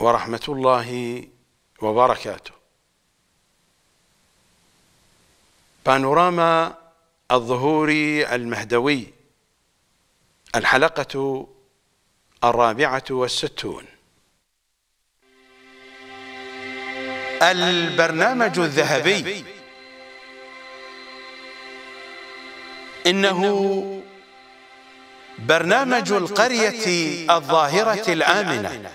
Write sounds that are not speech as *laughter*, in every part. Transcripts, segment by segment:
ورحمة الله وبركاته بانوراما الظهور المهدوي الحلقة الرابعة والستون البرنامج الذهبي إنه برنامج القرية الظاهرة الآمنة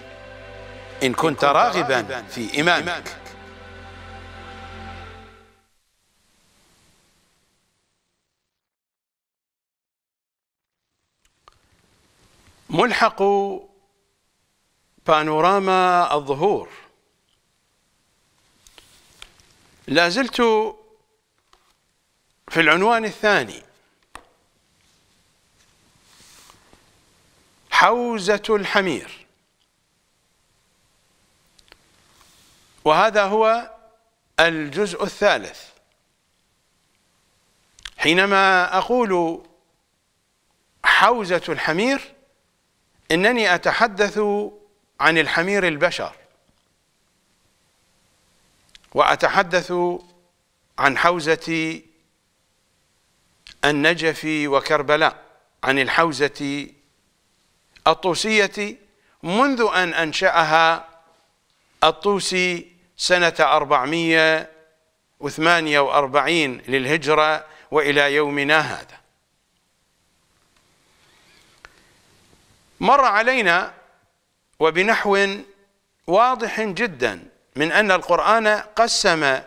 إن كنت راغبا في إمامك ملحق بانوراما الظهور لازلت في العنوان الثاني حوزة الحمير وهذا هو الجزء الثالث حينما أقول حوزة الحمير إنني أتحدث عن الحمير البشر وأتحدث عن حوزة النجف وكربلاء عن الحوزة الطوسية منذ أن أنشأها الطوسي سنة أربعمية وثمانية وأربعين للهجرة وإلى يومنا هذا مر علينا وبنحو واضح جدا من أن القرآن قسم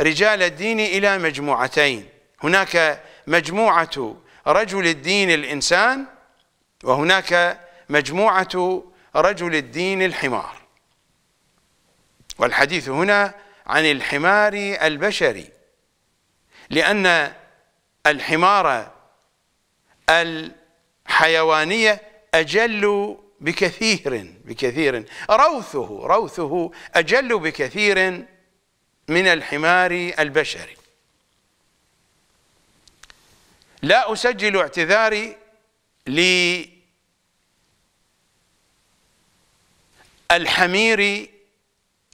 رجال الدين إلى مجموعتين هناك مجموعة رجل الدين الإنسان وهناك مجموعة رجل الدين الحمار والحديث هنا عن الحمار البشري لأن الحمار الحيوانية أجل بكثير بكثير روثه روثه أجل بكثير من الحمار البشري لا أسجل اعتذاري للحمير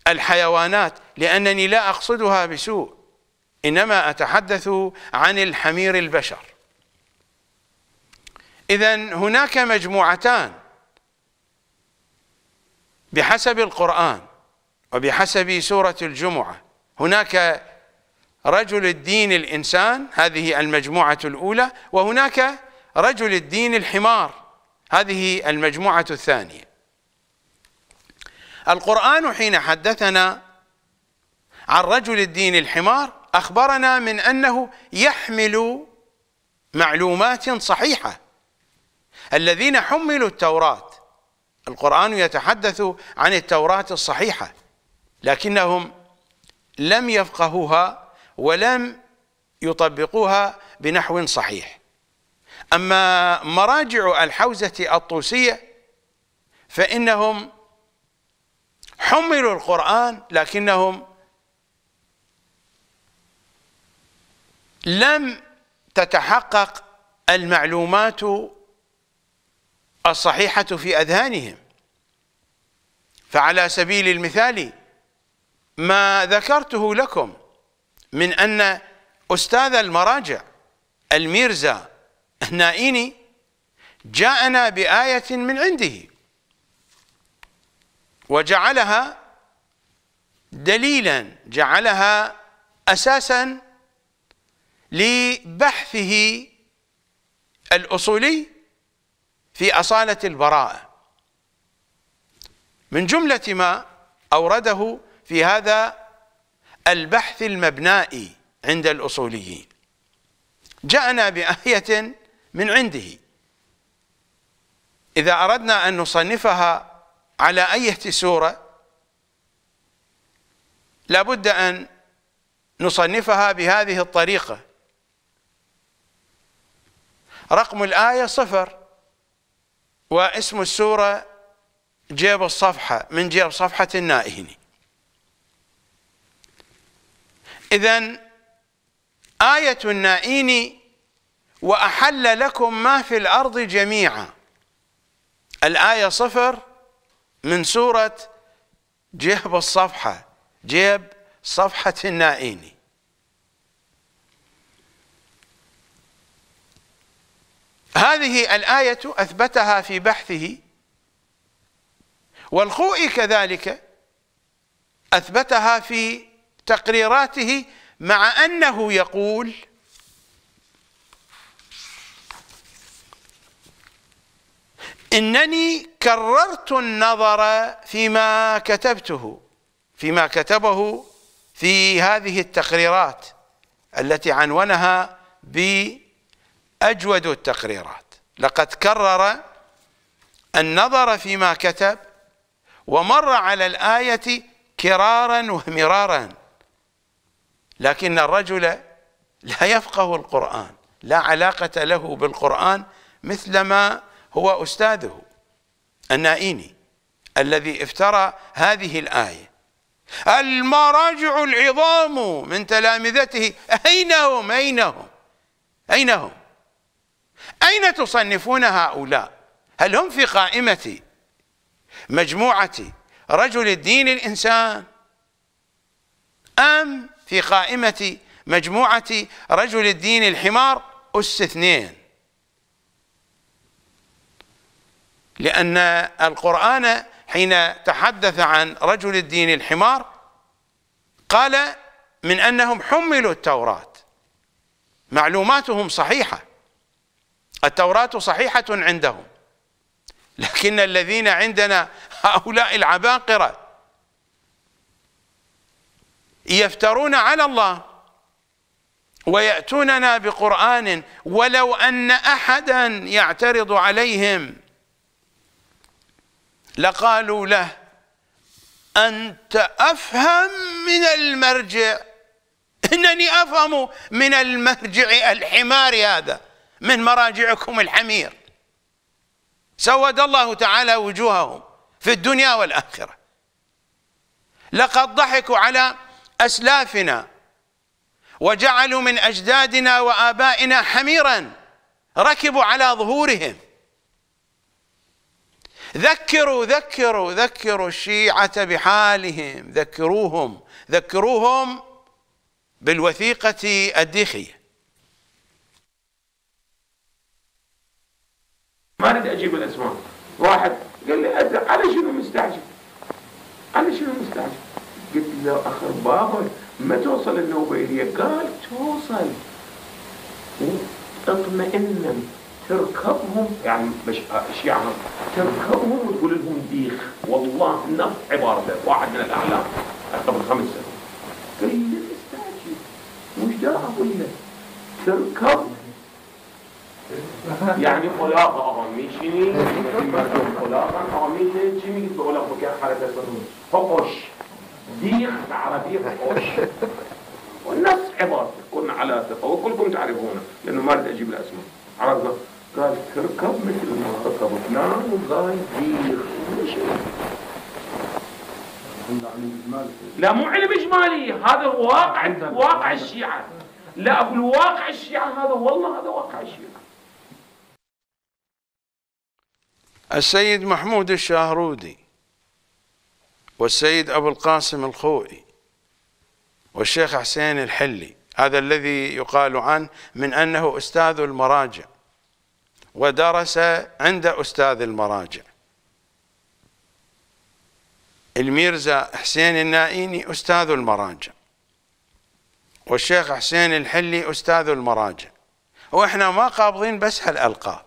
الحيوانات لأنني لا أقصدها بسوء إنما أتحدث عن الحمير البشر إذا هناك مجموعتان بحسب القرآن وبحسب سورة الجمعة هناك رجل الدين الإنسان هذه المجموعة الأولى وهناك رجل الدين الحمار هذه المجموعة الثانية القرآن حين حدثنا عن رجل الدين الحمار أخبرنا من أنه يحمل معلومات صحيحة الذين حملوا التوراة القرآن يتحدث عن التوراة الصحيحة لكنهم لم يفقهوها ولم يطبقوها بنحو صحيح أما مراجع الحوزة الطوسية فإنهم حملوا القرآن لكنهم لم تتحقق المعلومات الصحيحة في أذهانهم فعلى سبيل المثال ما ذكرته لكم من أن أستاذ المراجع الميرزا النائيني جاءنا بآية من عنده وجعلها دليلا جعلها أساسا لبحثه الأصولي في أصالة البراءة من جملة ما أورده في هذا البحث المبنائي عند الأصوليين جاءنا بآية من عنده إذا أردنا أن نصنفها على أية سورة لابد أن نصنفها بهذه الطريقة رقم الآية صفر واسم السورة جيب الصفحة من جيب صفحة النائهن إذا آية النائين وأحل لكم ما في الأرض جميعا الآية صفر من سورة جيب الصفحة جيب صفحة النائيني هذه الآية أثبتها في بحثه والخوئي كذلك أثبتها في تقريراته مع أنه يقول إنني كررت النظر فيما كتبته فيما كتبه في هذه التقريرات التي عنونها بأجود التقريرات لقد كرر النظر فيما كتب ومر على الآية كرارا ومرارا لكن الرجل لا يفقه القرآن لا علاقة له بالقرآن مثلما هو أستاذه النائيني الذي افترى هذه الآية المراجع العظام من تلامذته أين هم أين هم أين هم أين تصنفون هؤلاء هل هم في قائمة مجموعة رجل الدين الإنسان أم في قائمة مجموعة رجل الدين الحمار أس اثنين لأن القرآن حين تحدث عن رجل الدين الحمار قال من أنهم حملوا التوراة معلوماتهم صحيحة التوراة صحيحة عندهم لكن الذين عندنا هؤلاء العباقرة يفترون على الله ويأتوننا بقرآن ولو أن أحدا يعترض عليهم لقالوا له أنت أفهم من المرجع إنني أفهم من المرجع الحمار هذا من مراجعكم الحمير سود الله تعالى وجوههم في الدنيا والآخرة لقد ضحكوا على أسلافنا وجعلوا من أجدادنا وآبائنا حميرا ركبوا على ظهورهم ذكروا ذكروا ذكروا الشيعة بحالهم ذكروهم ذكروهم بالوثيقة الديخية ما اريد اجيب الاسماء واحد قال لي انت على شنو مستعجل؟ على شنو مستعجل؟ قلت له اخر بابا ما توصل النوبه إليه قال توصل اطمئن تركبهم يعني مش الشيعة تركبهم وتقول لهم ديخ والله نفس عبارته واحد من الاعلام قبل خمس سنوات قال لي إيه وش مش ده اقول تركب يعني خلاقه آمیشینی مردم خلاقا آمین چی میگید به اولا بکر حرکت فقش ديخ بالعربي فقش والناس عبارة كنا على ثقة وكلكم تعرفونه لأنه ما أريد أجيب الأسماء عرفنا قال تركب مثل ما نعم وقال دير لا مو علم اجمالي هذا واقع واقع الشيعه لا اقول واقع الشيعه هذا والله هذا واقع الشيعه السيد محمود الشاهرودي والسيد ابو القاسم الخوئي والشيخ حسين الحلي هذا الذي يقال عنه من انه استاذ المراجع ودرس عند أستاذ المراجع الميرزا حسين النائيني أستاذ المراجع والشيخ حسين الحلي أستاذ المراجع وإحنا ما قابضين بس هالألقاب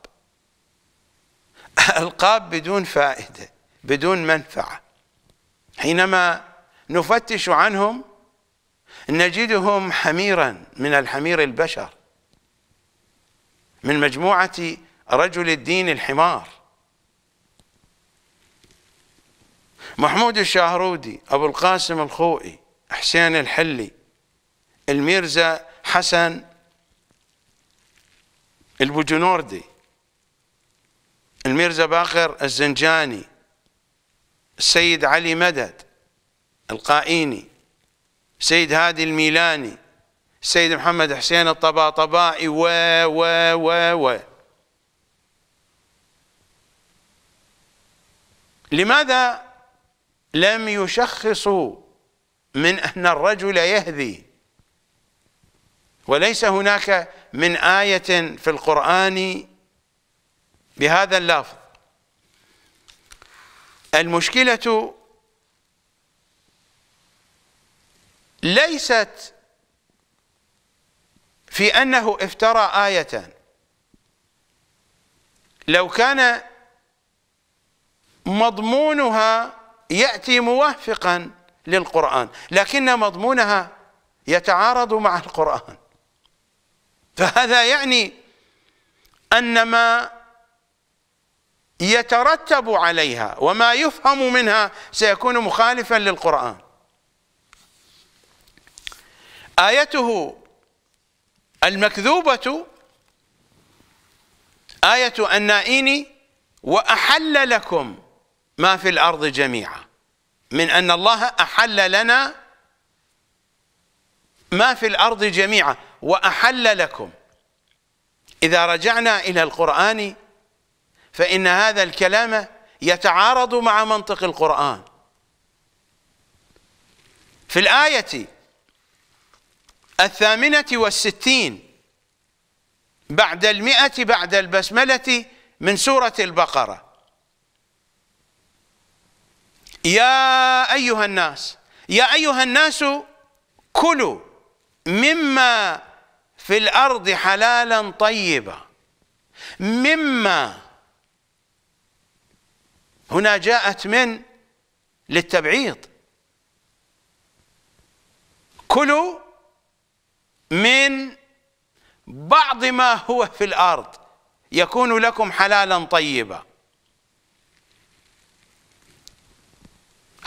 ألقاب بدون فائدة بدون منفعة حينما نفتش عنهم نجدهم حميرا من الحمير البشر من مجموعة رجل الدين الحمار محمود الشاهرودي أبو القاسم الخوئي حسين الحلي الميرزا حسن البوجنوردي الميرزا باقر الزنجاني السيد علي مدد القائيني سيد هادي الميلاني السيد محمد حسين الطباطبائي و و و و لماذا لم يشخصوا من أن الرجل يهذي وليس هناك من آية في القرآن بهذا اللفظ المشكلة ليست في أنه افترى آية لو كان مضمونها يأتي موافقا للقرآن لكن مضمونها يتعارض مع القرآن فهذا يعني أن ما يترتب عليها وما يفهم منها سيكون مخالفا للقرآن آيته المكذوبة آية النائين وأحل لكم ما في الأرض جميعا من أن الله أحل لنا ما في الأرض جميعا وأحل لكم إذا رجعنا إلى القرآن فإن هذا الكلام يتعارض مع منطق القرآن في الآية الثامنة والستين بعد المئة بعد البسملة من سورة البقرة يا أيها الناس يا أيها الناس كلوا مما في الأرض حلالا طيبا مما هنا جاءت من للتبعيض كلوا من بعض ما هو في الأرض يكون لكم حلالا طيبا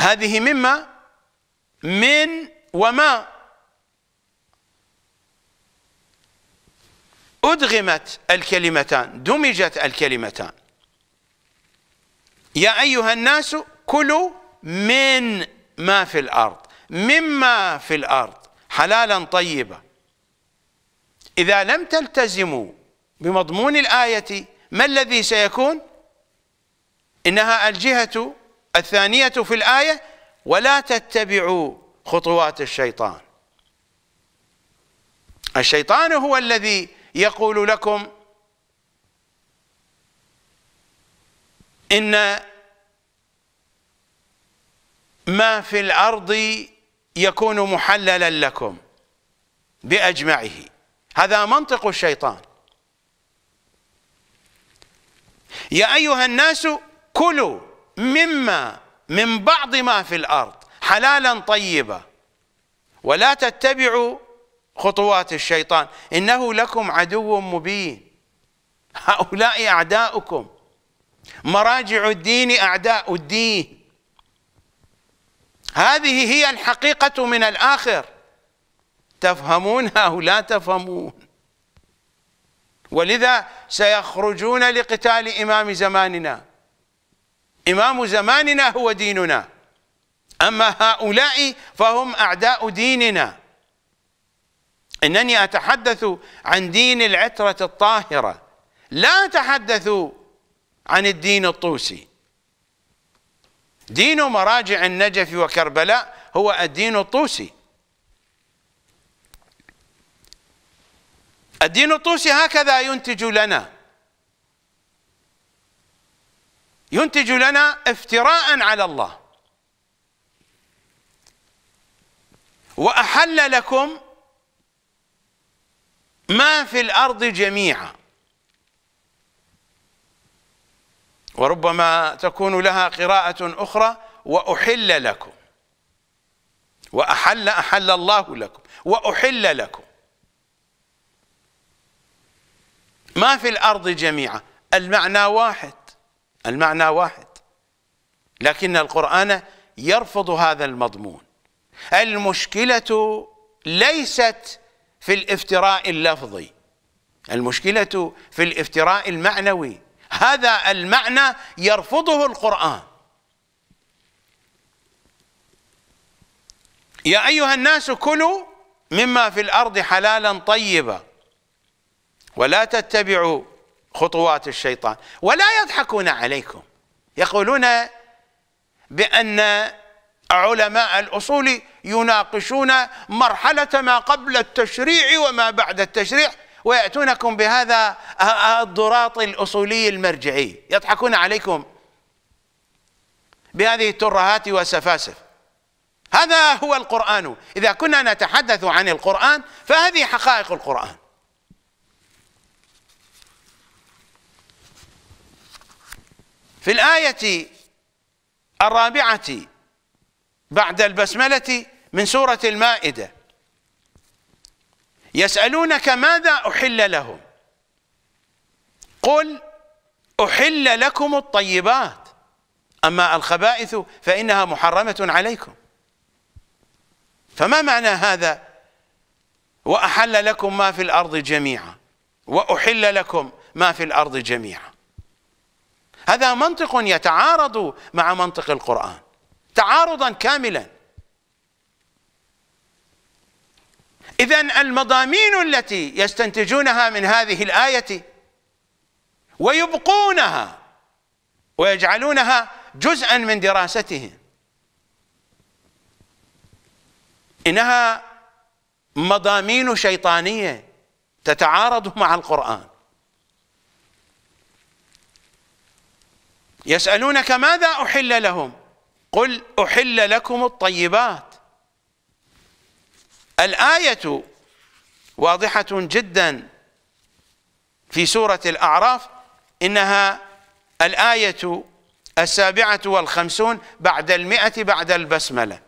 هذه مما من وما أدغمت الكلمتان دمجت الكلمتان يا أيها الناس كلوا من ما في الأرض مما في الأرض حلالا طيبا إذا لم تلتزموا بمضمون الآية ما الذي سيكون إنها الجهة الثانية في الآية ولا تتبعوا خطوات الشيطان الشيطان هو الذي يقول لكم إن ما في الأرض يكون محللا لكم بأجمعه هذا منطق الشيطان يا أيها الناس كلوا مما من بعض ما في الأرض حلالا طيبا ولا تتبعوا خطوات الشيطان إنه لكم عدو مبين هؤلاء أعداؤكم مراجع الدين أعداء الدين هذه هي الحقيقة من الآخر تفهمونها أو لا تفهمون ولذا سيخرجون لقتال إمام زماننا إمام زماننا هو ديننا أما هؤلاء فهم أعداء ديننا إنني أتحدث عن دين العترة الطاهرة لا أتحدث عن الدين الطوسي دين مراجع النجف وكربلاء هو الدين الطوسي الدين الطوسي هكذا ينتج لنا ينتج لنا افتراء على الله وأحل لكم ما في الأرض جميعا وربما تكون لها قراءة أخرى وأحل لكم وأحل أحل الله لكم وأحل لكم ما في الأرض جميعا المعنى واحد المعنى واحد لكن القرآن يرفض هذا المضمون المشكلة ليست في الافتراء اللفظي المشكلة في الافتراء المعنوي هذا المعنى يرفضه القرآن يا أيها الناس كلوا مما في الأرض حلالا طيبا ولا تتبعوا خطوات الشيطان ولا يضحكون عليكم يقولون بأن علماء الأصول يناقشون مرحلة ما قبل التشريع وما بعد التشريع ويأتونكم بهذا الضراط الأصولي المرجعي يضحكون عليكم بهذه الترهات والسفاسف هذا هو القرآن إذا كنا نتحدث عن القرآن فهذه حقائق القرآن في الآية الرابعة بعد البسملة من سورة المائدة يسألونك ماذا أحل لهم قل أحل لكم الطيبات أما الخبائث فإنها محرمة عليكم فما معنى هذا وأحل لكم ما في الأرض جميعا وأحل لكم ما في الأرض جميعا هذا منطق يتعارض مع منطق القرآن تعارضا كاملا إذا المضامين التي يستنتجونها من هذه الآية ويبقونها ويجعلونها جزءا من دراستهم إنها مضامين شيطانية تتعارض مع القرآن يسألونك ماذا أحل لهم قل أحل لكم الطيبات الآية واضحة جدا في سورة الأعراف إنها الآية السابعة والخمسون بعد المئة بعد البسملة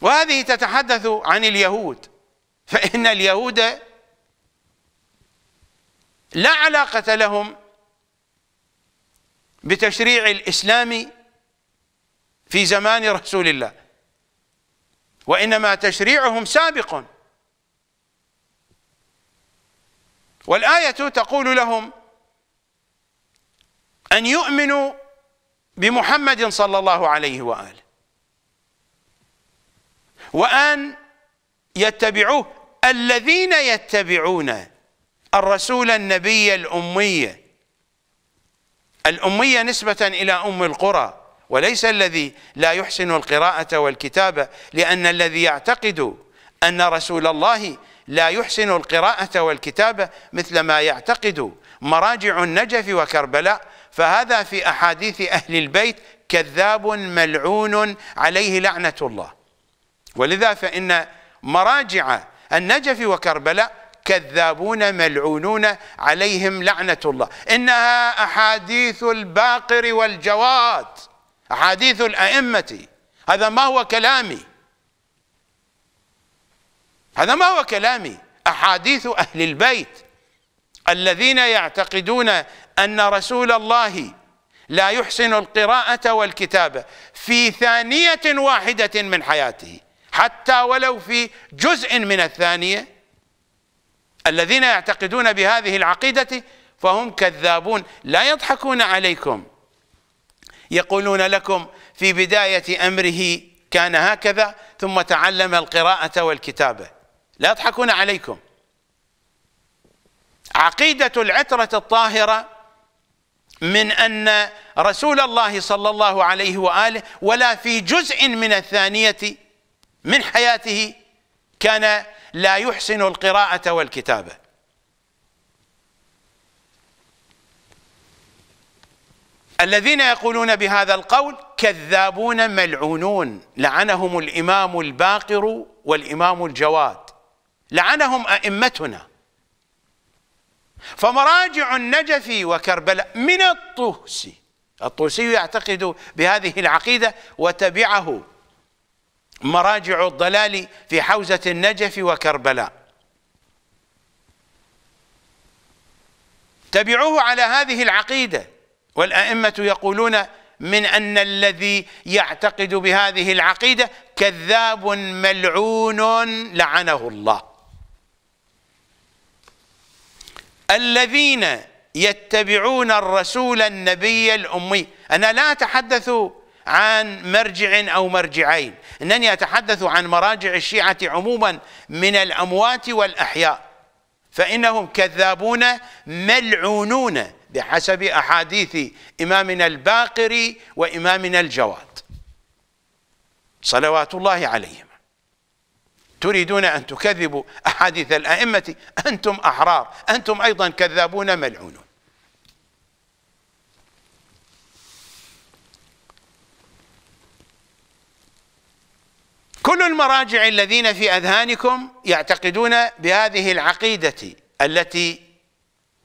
وهذه تتحدث عن اليهود فإن اليهود لا علاقة لهم بتشريع الإسلام في زمان رسول الله وإنما تشريعهم سابق والآية تقول لهم أن يؤمنوا بمحمد صلى الله عليه وآله وأن يتبعوه الذين يتبعون الرسول النبي الأمية الأمية نسبة إلى أم القرى وليس الذي لا يحسن القراءة والكتابة لأن الذي يعتقد أن رسول الله لا يحسن القراءة والكتابة مثل ما يعتقد مراجع النجف وكربلاء فهذا في أحاديث أهل البيت كذاب ملعون عليه لعنة الله ولذا فإن مراجع النجف وكربلاء كذابون ملعونون عليهم لعنة الله إنها أحاديث الباقر والجواد أحاديث الأئمة هذا ما هو كلامي هذا ما هو كلامي أحاديث أهل البيت الذين يعتقدون أن رسول الله لا يحسن القراءة والكتابة في ثانية واحدة من حياته حتى ولو في جزء من الثانية الذين يعتقدون بهذه العقيدة فهم كذابون لا يضحكون عليكم يقولون لكم في بداية أمره كان هكذا ثم تعلم القراءة والكتابة لا يضحكون عليكم عقيدة العترة الطاهرة من أن رسول الله صلى الله عليه وآله ولا في جزء من الثانية من حياته كان لا يحسن القراءة والكتابة الذين يقولون بهذا القول كذابون ملعونون لعنهم الإمام الباقر والإمام الجواد لعنهم أئمتنا فمراجع النجفي وكربلاء من الطوسي الطوسي يعتقد بهذه العقيدة وتبعه مراجع الضلال في حوزة النجف وكربلاء تبعوه على هذه العقيدة والأئمة يقولون من أن الذي يعتقد بهذه العقيدة كذاب ملعون لعنه الله الذين يتبعون الرسول النبي الأمي أنا لا أتحدث عن مرجع أو مرجعين إنني أتحدث عن مراجع الشيعة عموما من الأموات والأحياء فإنهم كذابون ملعونون بحسب أحاديث إمامنا الباقري وإمامنا الجواد صلوات الله عليهم تريدون أن تكذبوا أحاديث الأئمة أنتم أحرار أنتم أيضا كذابون ملعونون كل المراجع الذين في أذهانكم يعتقدون بهذه العقيدة التي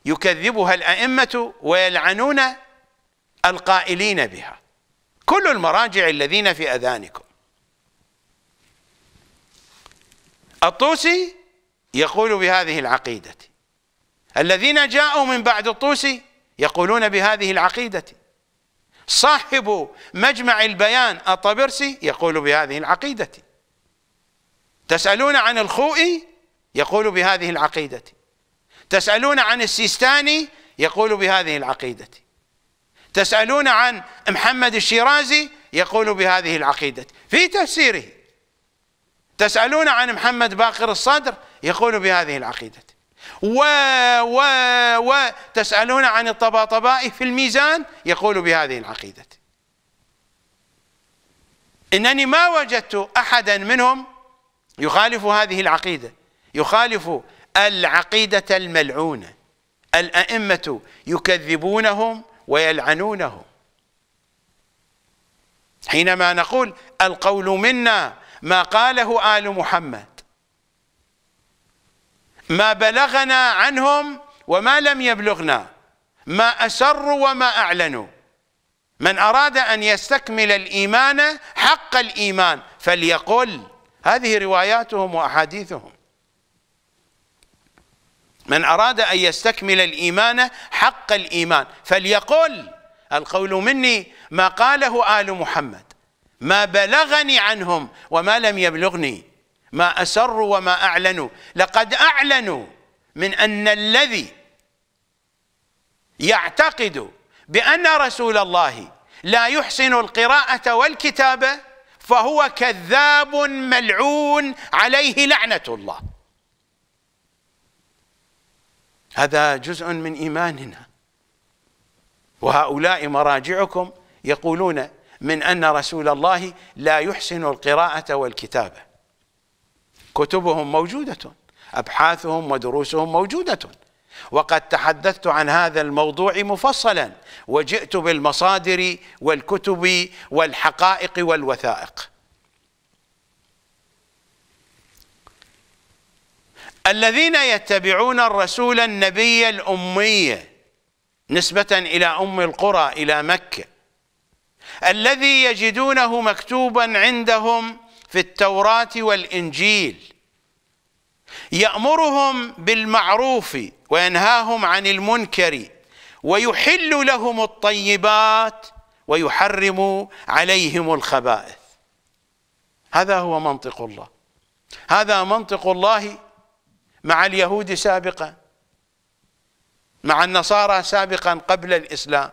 يكذبها الأئمة ويلعنون القائلين بها كل المراجع الذين في أذهانكم الطوسي يقول بهذه العقيدة الذين جاءوا من بعد الطوسي يقولون بهذه العقيدة صاحب مجمع البيان الطبرسي يقول بهذه العقيدة تسألون عن الخوئي يقول بهذه العقيدة تسألون عن السيستاني يقول بهذه العقيدة تسألون عن محمد الشيرازي يقول بهذه العقيدة في تفسيره تسألون عن محمد باقر الصدر يقول بهذه العقيدة و و و تسألون عن الطباطبائي في الميزان يقول بهذه العقيدة إنني ما وجدت أحدا منهم يخالف هذه العقيدة يخالف العقيدة الملعونة الأئمة يكذبونهم ويلعنونهم حينما نقول القول منا ما قاله آل محمد ما بلغنا عنهم وما لم يبلغنا ما أسروا وما أعلنوا من أراد أن يستكمل الإيمان حق الإيمان فليقل هذه رواياتهم وأحاديثهم من أراد أن يستكمل الإيمان حق الإيمان فليقل القول مني ما قاله آل محمد ما بلغني عنهم وما لم يبلغني ما أسروا وما أعلنوا لقد أعلنوا من أن الذي يعتقد بأن رسول الله لا يحسن القراءة والكتابة فهو كذاب ملعون عليه لعنة الله هذا جزء من إيماننا وهؤلاء مراجعكم يقولون من أن رسول الله لا يحسن القراءة والكتابة كتبهم موجودة أبحاثهم ودروسهم موجودة وقد تحدثت عن هذا الموضوع مفصلا وجئت بالمصادر والكتب والحقائق والوثائق الذين يتبعون الرسول النبي الأمي نسبة إلى أم القرى إلى مكة الذي يجدونه مكتوبا عندهم في التوراة والإنجيل يأمرهم بالمعروف وينهاهم عن المنكر ويحل لهم الطيبات ويحرم عليهم الخبائث هذا هو منطق الله هذا منطق الله مع اليهود سابقا مع النصارى سابقا قبل الإسلام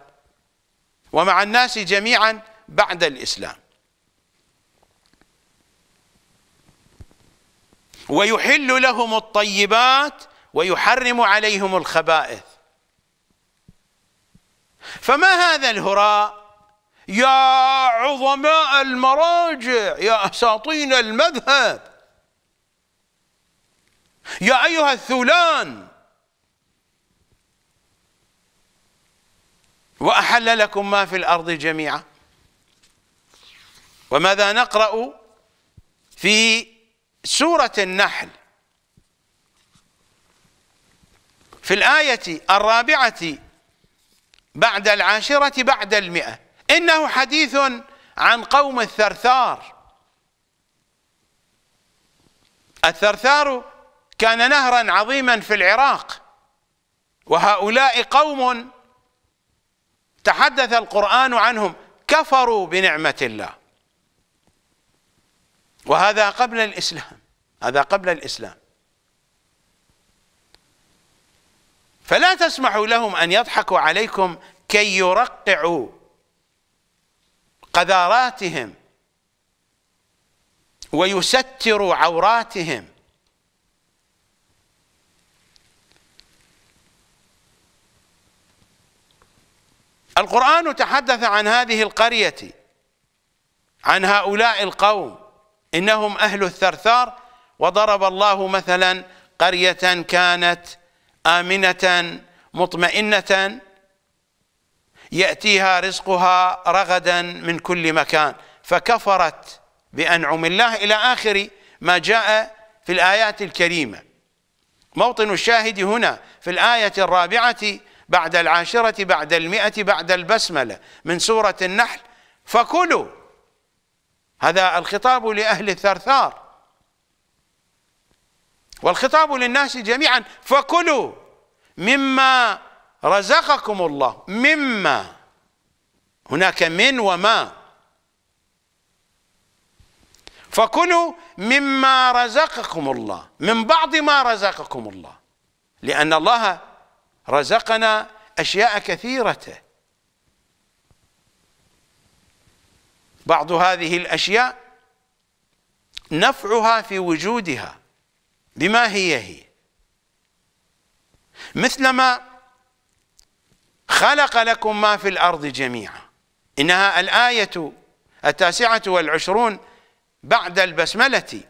ومع الناس جميعا بعد الإسلام ويحل لهم الطيبات ويحرم عليهم الخبائث فما هذا الهراء يا عظماء المراجع يا أساطين المذهب يا أيها الثولان وأحل لكم ما في الأرض جميعا وماذا نقرأ في سورة النحل في الآية الرابعة بعد العاشرة بعد المئة إنه حديث عن قوم الثرثار الثرثار كان نهرا عظيما في العراق وهؤلاء قوم تحدث القرآن عنهم كفروا بنعمة الله وهذا قبل الإسلام هذا قبل الإسلام فلا تسمحوا لهم أن يضحكوا عليكم كي يرقعوا قذاراتهم ويستروا عوراتهم القرآن تحدث عن هذه القرية عن هؤلاء القوم إنهم أهل الثرثار وضرب الله مثلا قرية كانت امنه مطمئنه ياتيها رزقها رغدا من كل مكان فكفرت بانعم الله الى اخر ما جاء في الايات الكريمه موطن الشاهد هنا في الايه الرابعه بعد العاشره بعد المئه بعد البسمله من سوره النحل فكلوا هذا الخطاب لاهل الثرثار والخطاب للناس جميعا فكلوا مما رزقكم الله مما هناك من وما فكلوا مما رزقكم الله من بعض ما رزقكم الله لأن الله رزقنا أشياء كثيرة بعض هذه الأشياء نفعها في وجودها بما هي هي مثلما خلق لكم ما في الأرض جميعا إنها الآية التاسعة والعشرون بعد البسملة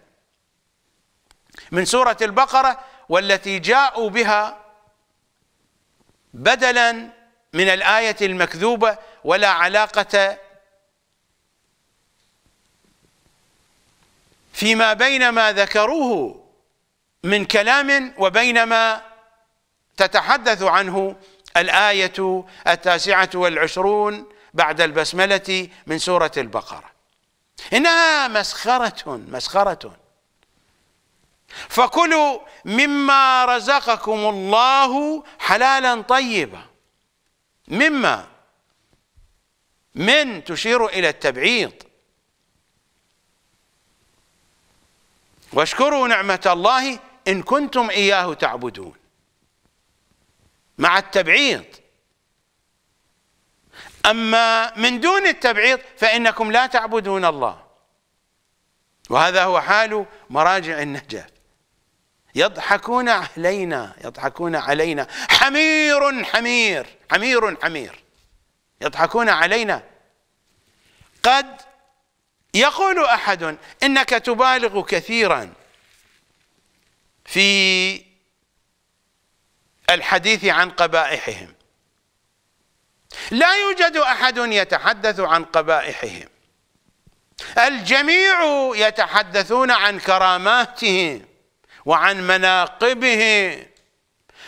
من سورة البقرة والتي جاءوا بها بدلا من الآية المكذوبة ولا علاقة فيما بين ما ذكروه من كلام وبينما تتحدث عنه الآية التاسعة والعشرون بعد البسملة من سورة البقرة إنها مسخرة مسخرة فكلوا مما رزقكم الله حلالا طيبا مما من تشير إلى التبعيض واشكروا نعمة الله إن كنتم إياه تعبدون مع التبعيض أما من دون التبعيض فإنكم لا تعبدون الله وهذا هو حال مراجع النجف يضحكون علينا يضحكون علينا حمير حمير حمير حمير يضحكون علينا قد يقول أحد إنك تبالغ كثيرا في الحديث عن قبائحهم لا يوجد احد يتحدث عن قبائحهم الجميع يتحدثون عن كراماتهم وعن مناقبهم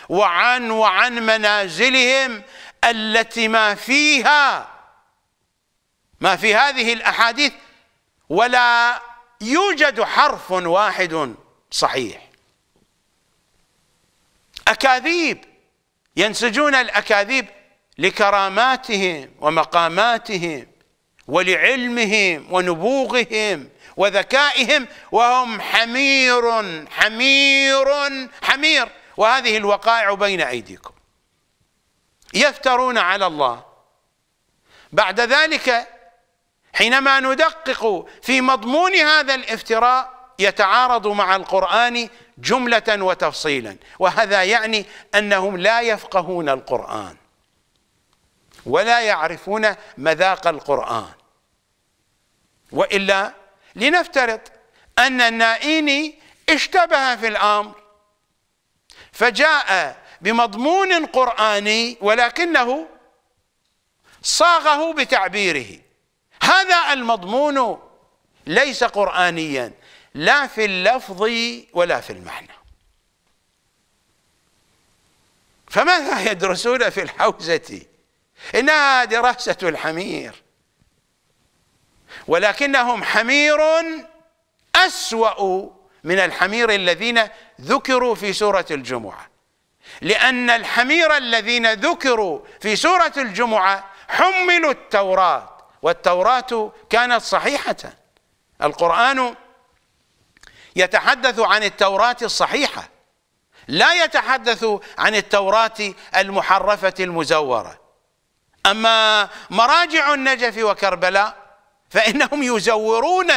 وعن وعن منازلهم التي ما فيها ما في هذه الاحاديث ولا يوجد حرف واحد صحيح أكاذيب ينسجون الأكاذيب لكراماتهم ومقاماتهم ولعلمهم ونبوغهم وذكائهم وهم حمير حمير حمير وهذه الوقائع بين أيديكم يفترون على الله بعد ذلك حينما ندقق في مضمون هذا الافتراء يتعارض مع القرآن جملة وتفصيلا وهذا يعني أنهم لا يفقهون القرآن ولا يعرفون مذاق القرآن وإلا لنفترض أن النائيني اشتبه في الأمر فجاء بمضمون قرآني ولكنه صاغه بتعبيره هذا المضمون ليس قرآنيا لا في اللفظ ولا في المعنى فماذا يدرسون في الحوزة إنها دراسة الحمير ولكنهم حمير أسوأ من الحمير الذين ذكروا في سورة الجمعة لأن الحمير الذين ذكروا في سورة الجمعة حملوا التوراة والتوراة كانت صحيحة القرآن يتحدث عن التوراة الصحيحة لا يتحدث عن التوراة المحرفة المزورة أما مراجع النجف وكربلاء فإنهم يزورون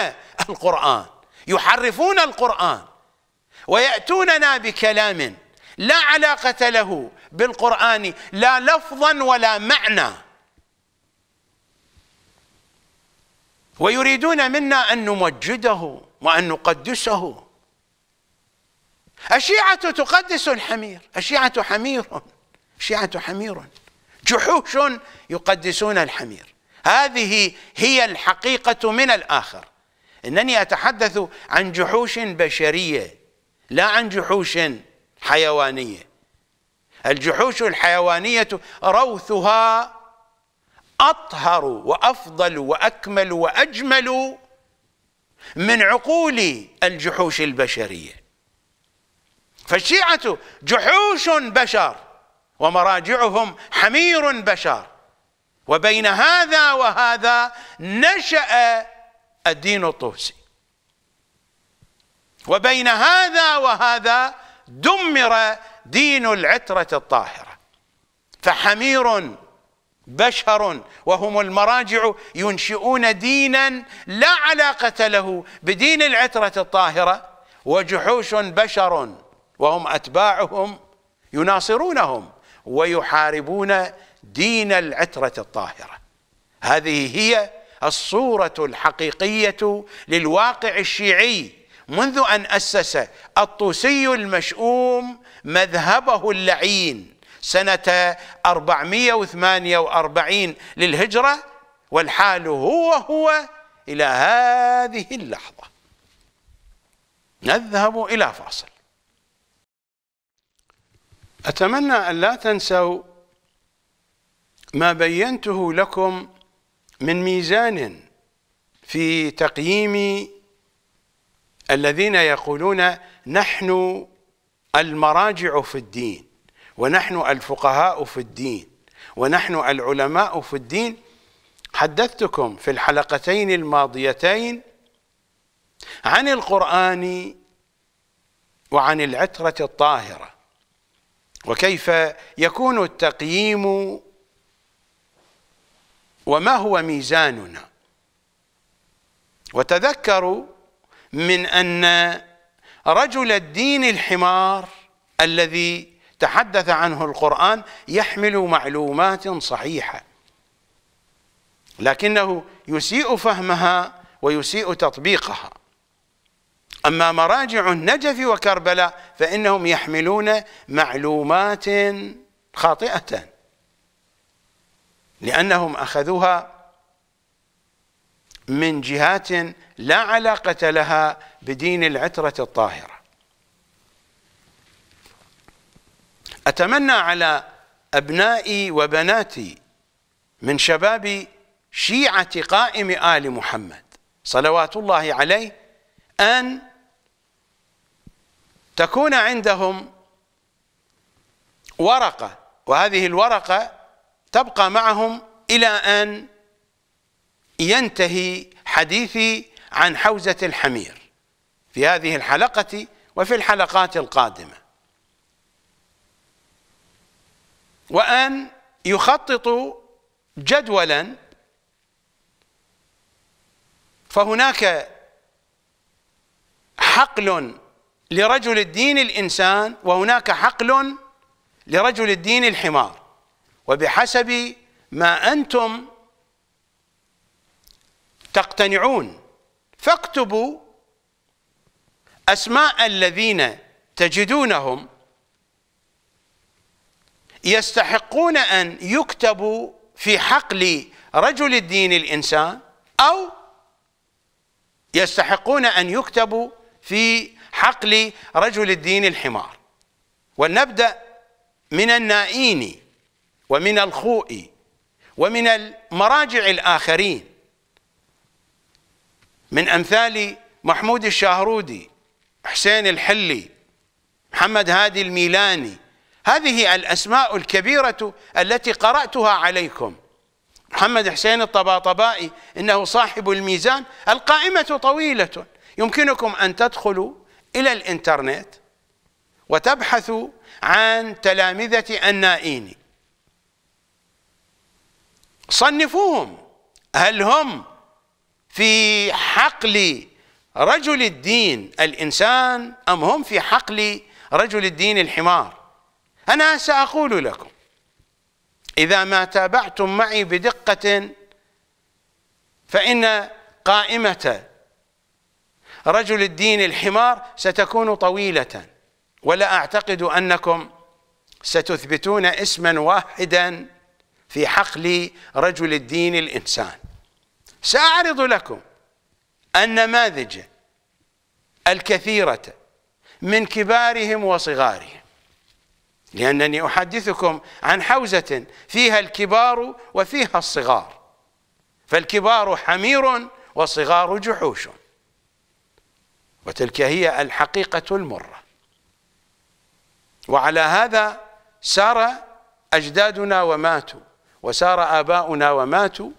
القرآن يحرفون القرآن ويأتوننا بكلام لا علاقة له بالقرآن لا لفظا ولا معنى ويريدون منا أن نمجده وأن نقدسه الشيعة تقدس الحمير الشيعة حمير الشيعة حمير جحوش يقدسون الحمير هذه هي الحقيقة من الآخر إنني أتحدث عن جحوش بشرية لا عن جحوش حيوانية الجحوش الحيوانية روثها أطهر وأفضل وأكمل وأجمل من عقول الجحوش البشرية فالشيعة جحوش بشر ومراجعهم حمير بشر وبين هذا وهذا نشأ الدين الطوسي وبين هذا وهذا دمر دين العترة الطاهرة فحمير بشر وهم المراجع ينشئون دينا لا علاقة له بدين العترة الطاهرة وجحوش بشر وهم أتباعهم يناصرونهم ويحاربون دين العترة الطاهرة هذه هي الصورة الحقيقية للواقع الشيعي منذ أن أسس الطوسي المشؤوم مذهبه اللعين سنة 448 للهجرة والحال هو هو إلى هذه اللحظة نذهب إلى فاصل أتمنى أن لا تنسوا ما بينته لكم من ميزان في تقييم الذين يقولون نحن المراجع في الدين ونحن الفقهاء في الدين ونحن العلماء في الدين حدثتكم في الحلقتين الماضيتين عن القرآن وعن العترة الطاهرة وكيف يكون التقييم وما هو ميزاننا وتذكروا من أن رجل الدين الحمار الذي تحدث عنه القرآن يحمل معلومات صحيحة لكنه يسيء فهمها ويسيء تطبيقها أما مراجع النجف وكربلاء فإنهم يحملون معلومات خاطئة لأنهم أخذوها من جهات لا علاقة لها بدين العترة الطاهرة أتمنى على أبنائي وبناتي من شباب شيعة قائم آل محمد صلوات الله عليه أن تكون عندهم ورقة وهذه الورقة تبقى معهم إلى أن ينتهي حديثي عن حوزة الحمير في هذه الحلقة وفي الحلقات القادمة وأن يخططوا جدولا فهناك حقل لرجل الدين الإنسان وهناك حقل لرجل الدين الحمار وبحسب ما أنتم تقتنعون فاكتبوا أسماء الذين تجدونهم يستحقون ان يكتبوا في حقل رجل الدين الانسان او يستحقون ان يكتبوا في حقل رجل الدين الحمار ولنبدا من النائين ومن الخوء ومن المراجع الاخرين من امثال محمود الشاهرودي حسين الحلي محمد هادي الميلاني هذه الأسماء الكبيرة التي قرأتها عليكم محمد حسين الطباطبائي إنه صاحب الميزان القائمة طويلة يمكنكم أن تدخلوا إلى الإنترنت وتبحثوا عن تلامذة النائين صنفوهم هل هم في حقل رجل الدين الإنسان أم هم في حقل رجل الدين الحمار أنا سأقول لكم إذا ما تابعتم معي بدقة فإن قائمة رجل الدين الحمار ستكون طويلة ولا أعتقد أنكم ستثبتون اسما واحدا في حقل رجل الدين الإنسان سأعرض لكم النماذج الكثيرة من كبارهم وصغارهم لأنني أحدثكم عن حوزة فيها الكبار وفيها الصغار فالكبار حمير والصغار جحوش وتلك هي الحقيقة المرة وعلى هذا سار أجدادنا وماتوا وسار آباؤنا وماتوا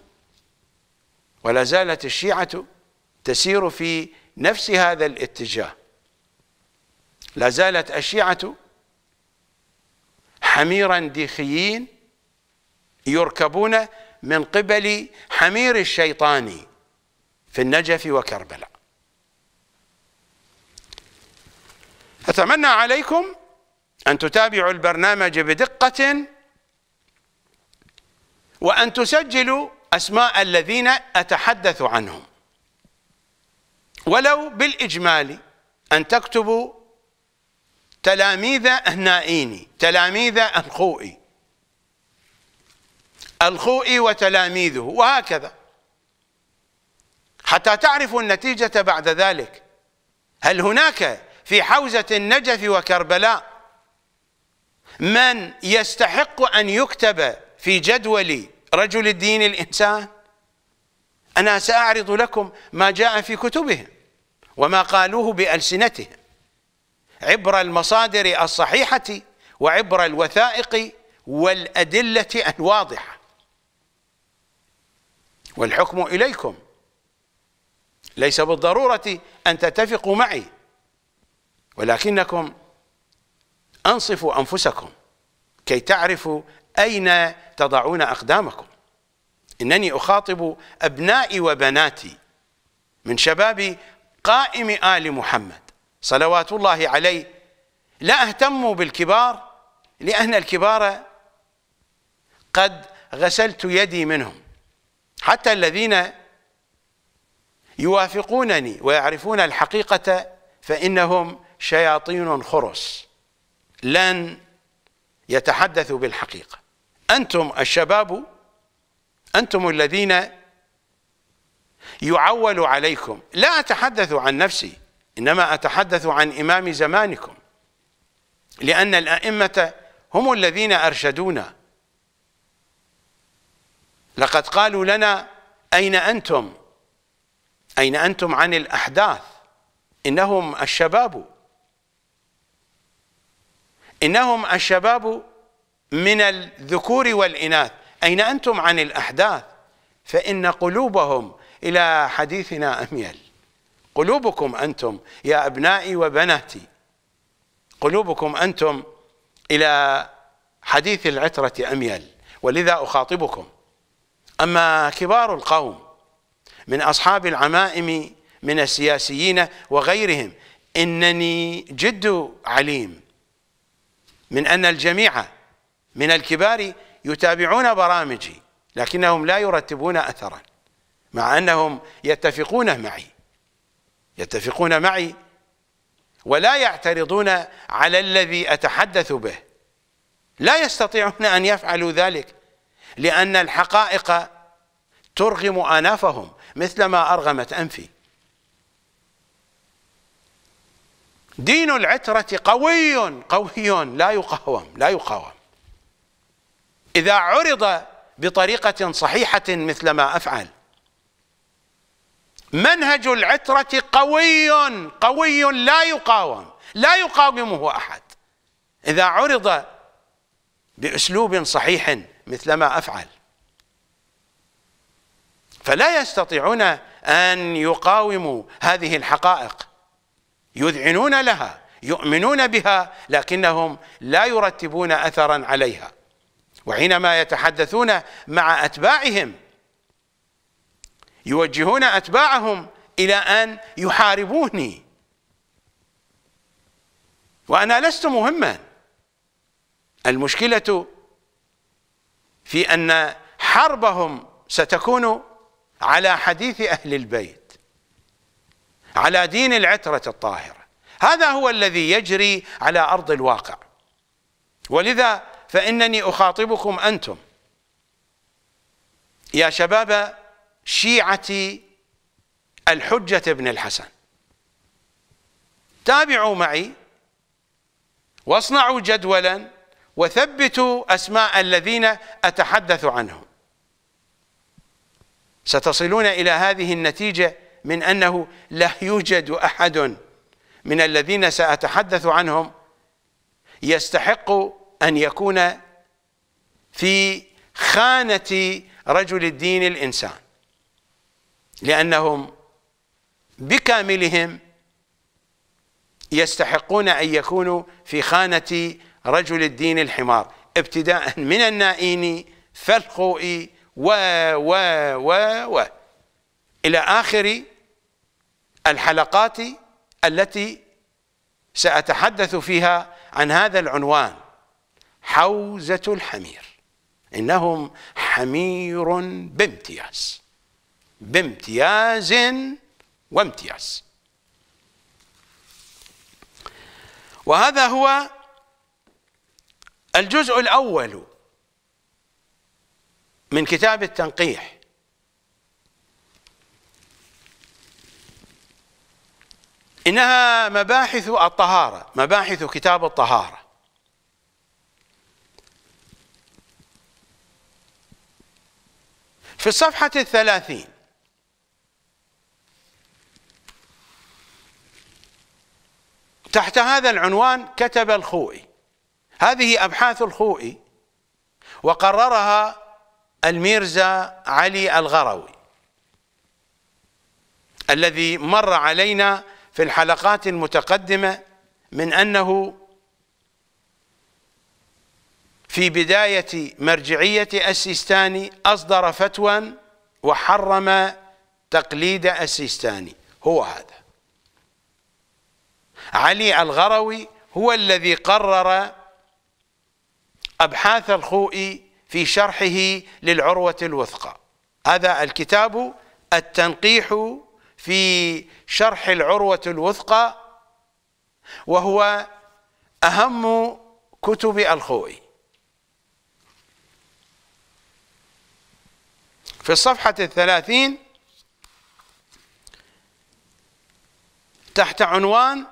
ولا زالت الشيعة تسير في نفس هذا الاتجاه لا زالت الشيعة حميرا ديخيين يركبون من قبل حمير الشيطان في النجف وكربلاء أتمنى عليكم أن تتابعوا البرنامج بدقة وأن تسجلوا أسماء الذين أتحدث عنهم ولو بالإجمال أن تكتبوا تلاميذ النائيني تلاميذ الخوئي الخوئي وتلاميذه وهكذا حتى تعرفوا النتيجة بعد ذلك هل هناك في حوزة النجف وكربلاء من يستحق أن يكتب في جدول رجل الدين الإنسان أنا سأعرض لكم ما جاء في كتبهم وما قالوه بألسنتهم عبر المصادر الصحيحة وعبر الوثائق والأدلة الواضحة والحكم إليكم ليس بالضرورة أن تتفقوا معي ولكنكم أنصفوا أنفسكم كي تعرفوا أين تضعون أقدامكم إنني أخاطب أبنائي وبناتي من شباب قائم آل محمد صلوات الله عليه لا أهتم بالكبار لأن الكبار قد غسلت يدي منهم حتى الذين يوافقونني ويعرفون الحقيقة فإنهم شياطين خرس لن يتحدثوا بالحقيقة أنتم الشباب أنتم الذين يعول عليكم لا أتحدث عن نفسي إنما أتحدث عن إمام زمانكم لأن الأئمة هم الذين أرشدونا لقد قالوا لنا أين أنتم أين أنتم عن الأحداث إنهم الشباب إنهم الشباب من الذكور والإناث أين أنتم عن الأحداث فإن قلوبهم إلى حديثنا أميل قلوبكم أنتم يا أبنائي وبناتي قلوبكم أنتم إلى حديث العترة أميل ولذا أخاطبكم أما كبار القوم من أصحاب العمائم من السياسيين وغيرهم إنني جد عليم من أن الجميع من الكبار يتابعون برامجي لكنهم لا يرتبون أثرا مع أنهم يتفقون معي يتفقون معي ولا يعترضون على الذي أتحدث به لا يستطيعون أن يفعلوا ذلك لأن الحقائق ترغم آنافهم مثلما أرغمت أنفي دين العترة قوي قوي لا يقاوم لا يقاوم إذا عرض بطريقة صحيحة مثل ما أفعل منهج العترة قوي قوي لا يقاوم لا يقاومه أحد إذا عرض بأسلوب صحيح مثلما أفعل فلا يستطيعون أن يقاوموا هذه الحقائق يذعنون لها يؤمنون بها لكنهم لا يرتبون أثرا عليها وحينما يتحدثون مع أتباعهم يوجهون أتباعهم إلى أن يحاربوني وأنا لست مهما المشكلة في أن حربهم ستكون على حديث أهل البيت على دين العترة الطاهرة هذا هو الذي يجري على أرض الواقع ولذا فإنني أخاطبكم أنتم يا شباب شيعة الحجة بن الحسن تابعوا معي واصنعوا جدولا وثبتوا أسماء الذين أتحدث عنهم ستصلون إلى هذه النتيجة من أنه لا يوجد أحد من الذين سأتحدث عنهم يستحق أن يكون في خانة رجل الدين الإنسان لأنهم بكاملهم يستحقون أن يكونوا في خانة رجل الدين الحمار ابتداء من النائين فالخوء و و و و إلى آخر الحلقات التي سأتحدث فيها عن هذا العنوان حوزة الحمير إنهم حمير بامتياز بامتياز وامتياز وهذا هو الجزء الأول من كتاب التنقيح إنها مباحث الطهارة مباحث كتاب الطهارة في الصفحة الثلاثين تحت هذا العنوان كتب الخوئي هذه أبحاث الخوئي وقررها الميرزا علي الغروي الذي مر علينا في الحلقات المتقدمة من أنه في بداية مرجعية السيستاني أصدر فتوى وحرم تقليد السيستاني هو هذا علي الغروي هو الذي قرر أبحاث الخوئي في شرحه للعروة الوثقى هذا الكتاب التنقيح في شرح العروة الوثقى وهو أهم كتب الخوئي في الصفحة الثلاثين تحت عنوان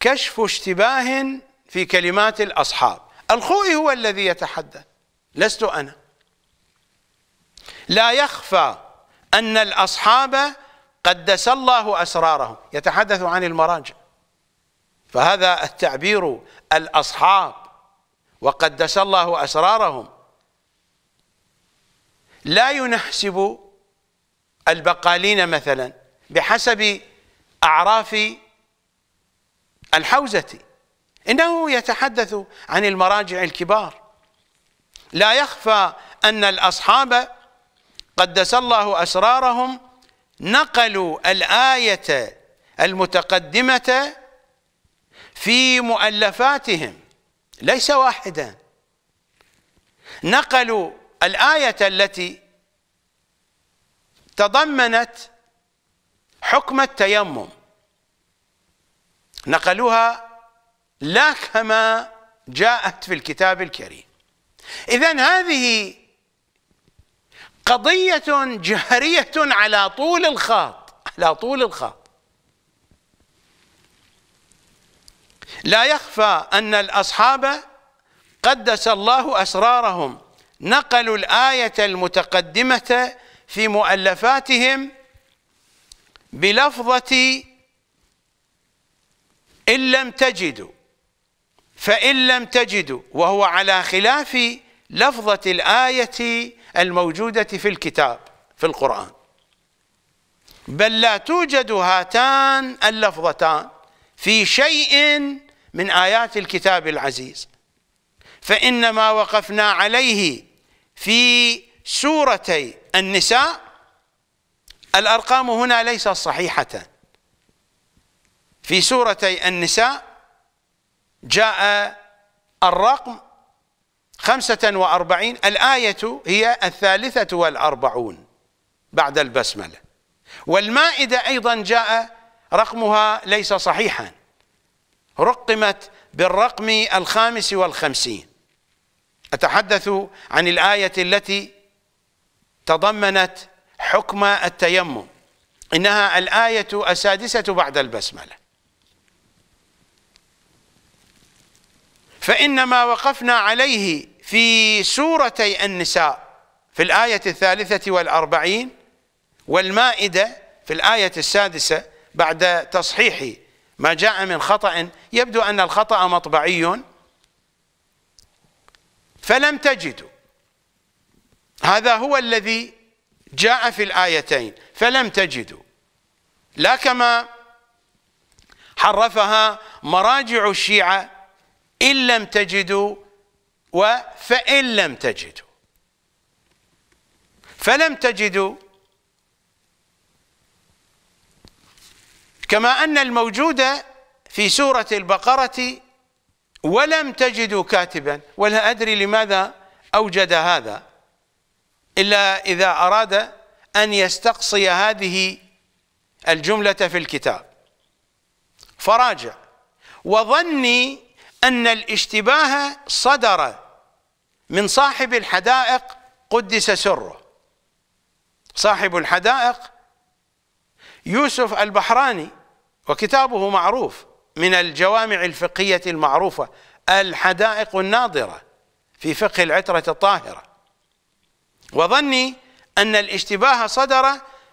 كشف اشتباه في كلمات الأصحاب الخوئي هو الذي يتحدث لست أنا لا يخفى أن الأصحاب قدس الله أسرارهم يتحدث عن المراجع فهذا التعبير الأصحاب وقدس الله أسرارهم لا ينحسب البقالين مثلا بحسب أعراف الحوزة إنه يتحدث عن المراجع الكبار لا يخفى أن الأصحاب قدس الله أسرارهم نقلوا الآية المتقدمة في مؤلفاتهم ليس واحدا نقلوا الآية التي تضمنت حكم التيمم نقلوها لا كما جاءت في الكتاب الكريم إذا هذه قضية جهرية على طول الخط على طول الخط لا يخفى أن الأصحاب قدس الله أسرارهم نقلوا الآية المتقدمة في مؤلفاتهم بلفظة إن لم تجدوا فإن لم تجدوا وهو على خلاف لفظة الآية الموجودة في الكتاب في القرآن بل لا توجد هاتان اللفظتان في شيء من آيات الكتاب العزيز فإنما وقفنا عليه في سورتي النساء الأرقام هنا ليست صحيحة في سورتي النساء جاء الرقم خمسة وأربعين الآية هي الثالثة والأربعون بعد البسملة والمائدة أيضا جاء رقمها ليس صحيحا رقمت بالرقم الخامس والخمسين أتحدث عن الآية التي تضمنت حكم التيمم إنها الآية السادسة بعد البسملة فإن ما وقفنا عليه في سورتي النساء في الآية الثالثة والأربعين والمائدة في الآية السادسة بعد تصحيح ما جاء من خطأ يبدو أن الخطأ مطبعي فلم تجدوا هذا هو الذي جاء في الآيتين فلم تجدوا لا كما حرفها مراجع الشيعة إن لم تجدوا وفإن لم تجدوا فلم تجدوا كما أن الموجود في سورة البقرة ولم تجدوا كاتبا ولا أدري لماذا أوجد هذا إلا إذا أراد أن يستقصي هذه الجملة في الكتاب فراجع وظني أن الاشتباه صدر من صاحب الحدائق قدس سره صاحب الحدائق يوسف البحراني وكتابه معروف من الجوامع الفقهية المعروفة الحدائق الناظرة في فقه العترة الطاهرة وظني أن الاشتباه صدر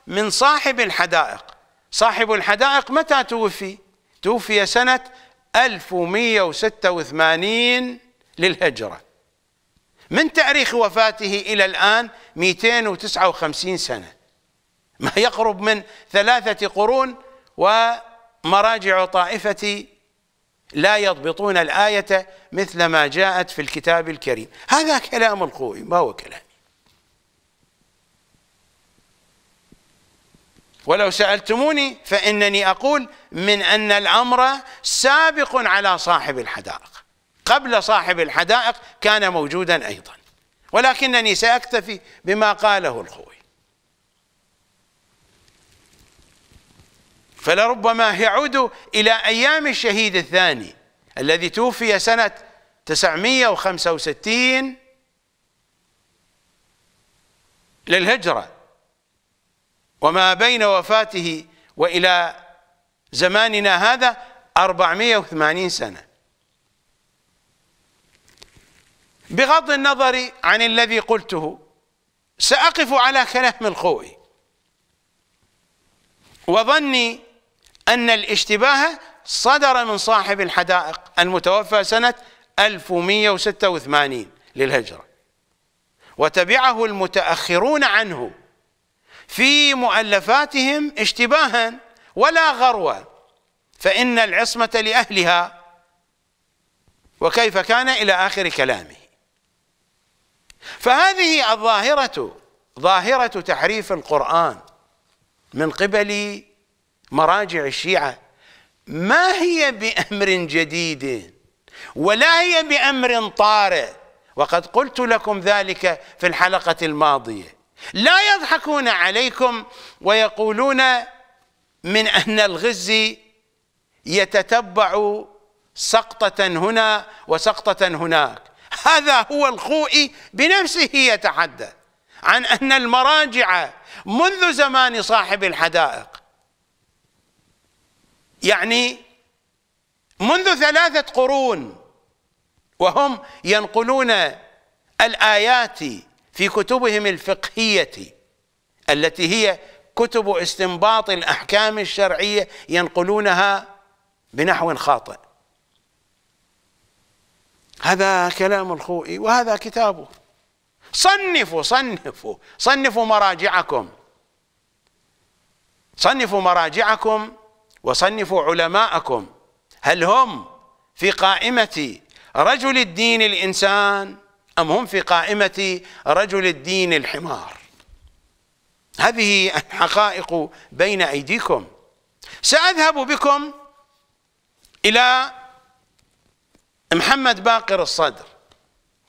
من صاحب الحدائق صاحب الحدائق متى توفي؟ توفي سنة 1186 للهجرة من تاريخ وفاته إلى الآن 259 سنة ما يقرب من ثلاثة قرون ومراجع طائفة لا يضبطون الآية مثل ما جاءت في الكتاب الكريم هذا كلام القوي ما هو كلام ولو سألتموني فإنني أقول من أن الأمر سابق على صاحب الحدائق قبل صاحب الحدائق كان موجودا أيضا ولكنني سأكتفي بما قاله الخوي فلربما يعود إلى أيام الشهيد الثاني الذي توفي سنة 965 للهجرة وما بين وفاته وإلى زماننا هذا 480 سنة بغض النظر عن الذي قلته سأقف على كلام الخوئي وظني أن الاشتباه صدر من صاحب الحدائق المتوفى سنة 1186 للهجرة وتبعه المتأخرون عنه في مؤلفاتهم اشتباها ولا غروه فإن العصمة لأهلها وكيف كان إلى آخر كلامه فهذه الظاهرة ظاهرة تحريف القرآن من قبل مراجع الشيعة ما هي بأمر جديد ولا هي بأمر طارئ وقد قلت لكم ذلك في الحلقة الماضية لا يضحكون عليكم ويقولون من أن الغزي يتتبع سقطة هنا وسقطة هناك هذا هو الخوئي بنفسه يتحدث عن أن المراجع منذ زمان صاحب الحدائق يعني منذ ثلاثة قرون وهم ينقلون الآيات في كتبهم الفقهية التي هي كتب استنباط الأحكام الشرعية ينقلونها بنحو خاطئ هذا كلام الخوئي وهذا كتابه صنفوا صنفوا صنفوا مراجعكم صنفوا مراجعكم وصنفوا علماءكم هل هم في قائمة رجل الدين الإنسان أم هم في قائمة رجل الدين الحمار هذه الحقائق بين أيديكم سأذهب بكم إلى محمد باقر الصدر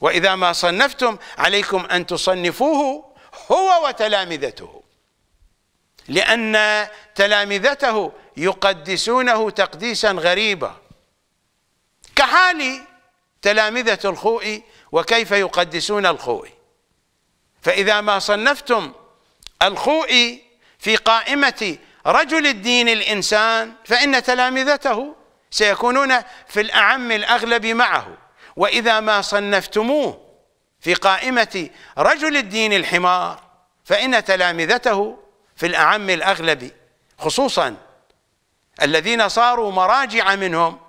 وإذا ما صنفتم عليكم أن تصنفوه هو وتلامذته لأن تلامذته يقدسونه تقديسا غريبا كحال تلامذة الخوئي وكيف يقدسون الخوئي فإذا ما صنفتم الخوئي في قائمة رجل الدين الإنسان فإن تلامذته سيكونون في الأعم الأغلب معه وإذا ما صنفتموه في قائمة رجل الدين الحمار فإن تلامذته في الأعم الأغلب خصوصا الذين صاروا مراجع منهم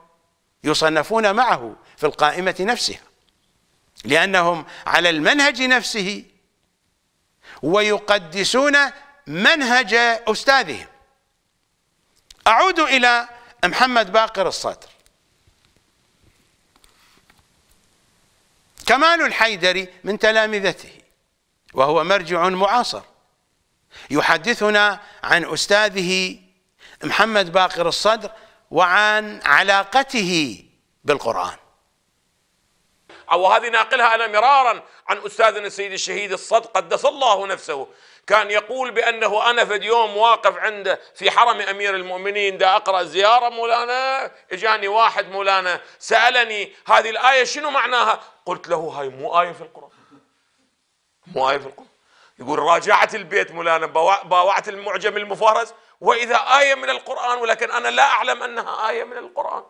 يصنفون معه في القائمة نفسها لأنهم على المنهج نفسه ويقدسون منهج أستاذهم أعود إلى محمد باقر الصدر كمال الحيدري من تلامذته وهو مرجع معاصر يحدثنا عن أستاذه محمد باقر الصدر وعن علاقته بالقرآن أو هذه ناقلها أنا مرارا عن أستاذنا السيد الشهيد الصدق قدس الله نفسه كان يقول بأنه أنا في يوم واقف عنده في حرم أمير المؤمنين دا أقرأ زيارة مولانا إجاني واحد مولانا سألني هذه الآية شنو معناها قلت له هاي مو آية في القرآن مو آية في القرآن يقول راجعت البيت مولانا باوعت المعجم المفهرس وإذا آية من القرآن ولكن أنا لا أعلم أنها آية من القرآن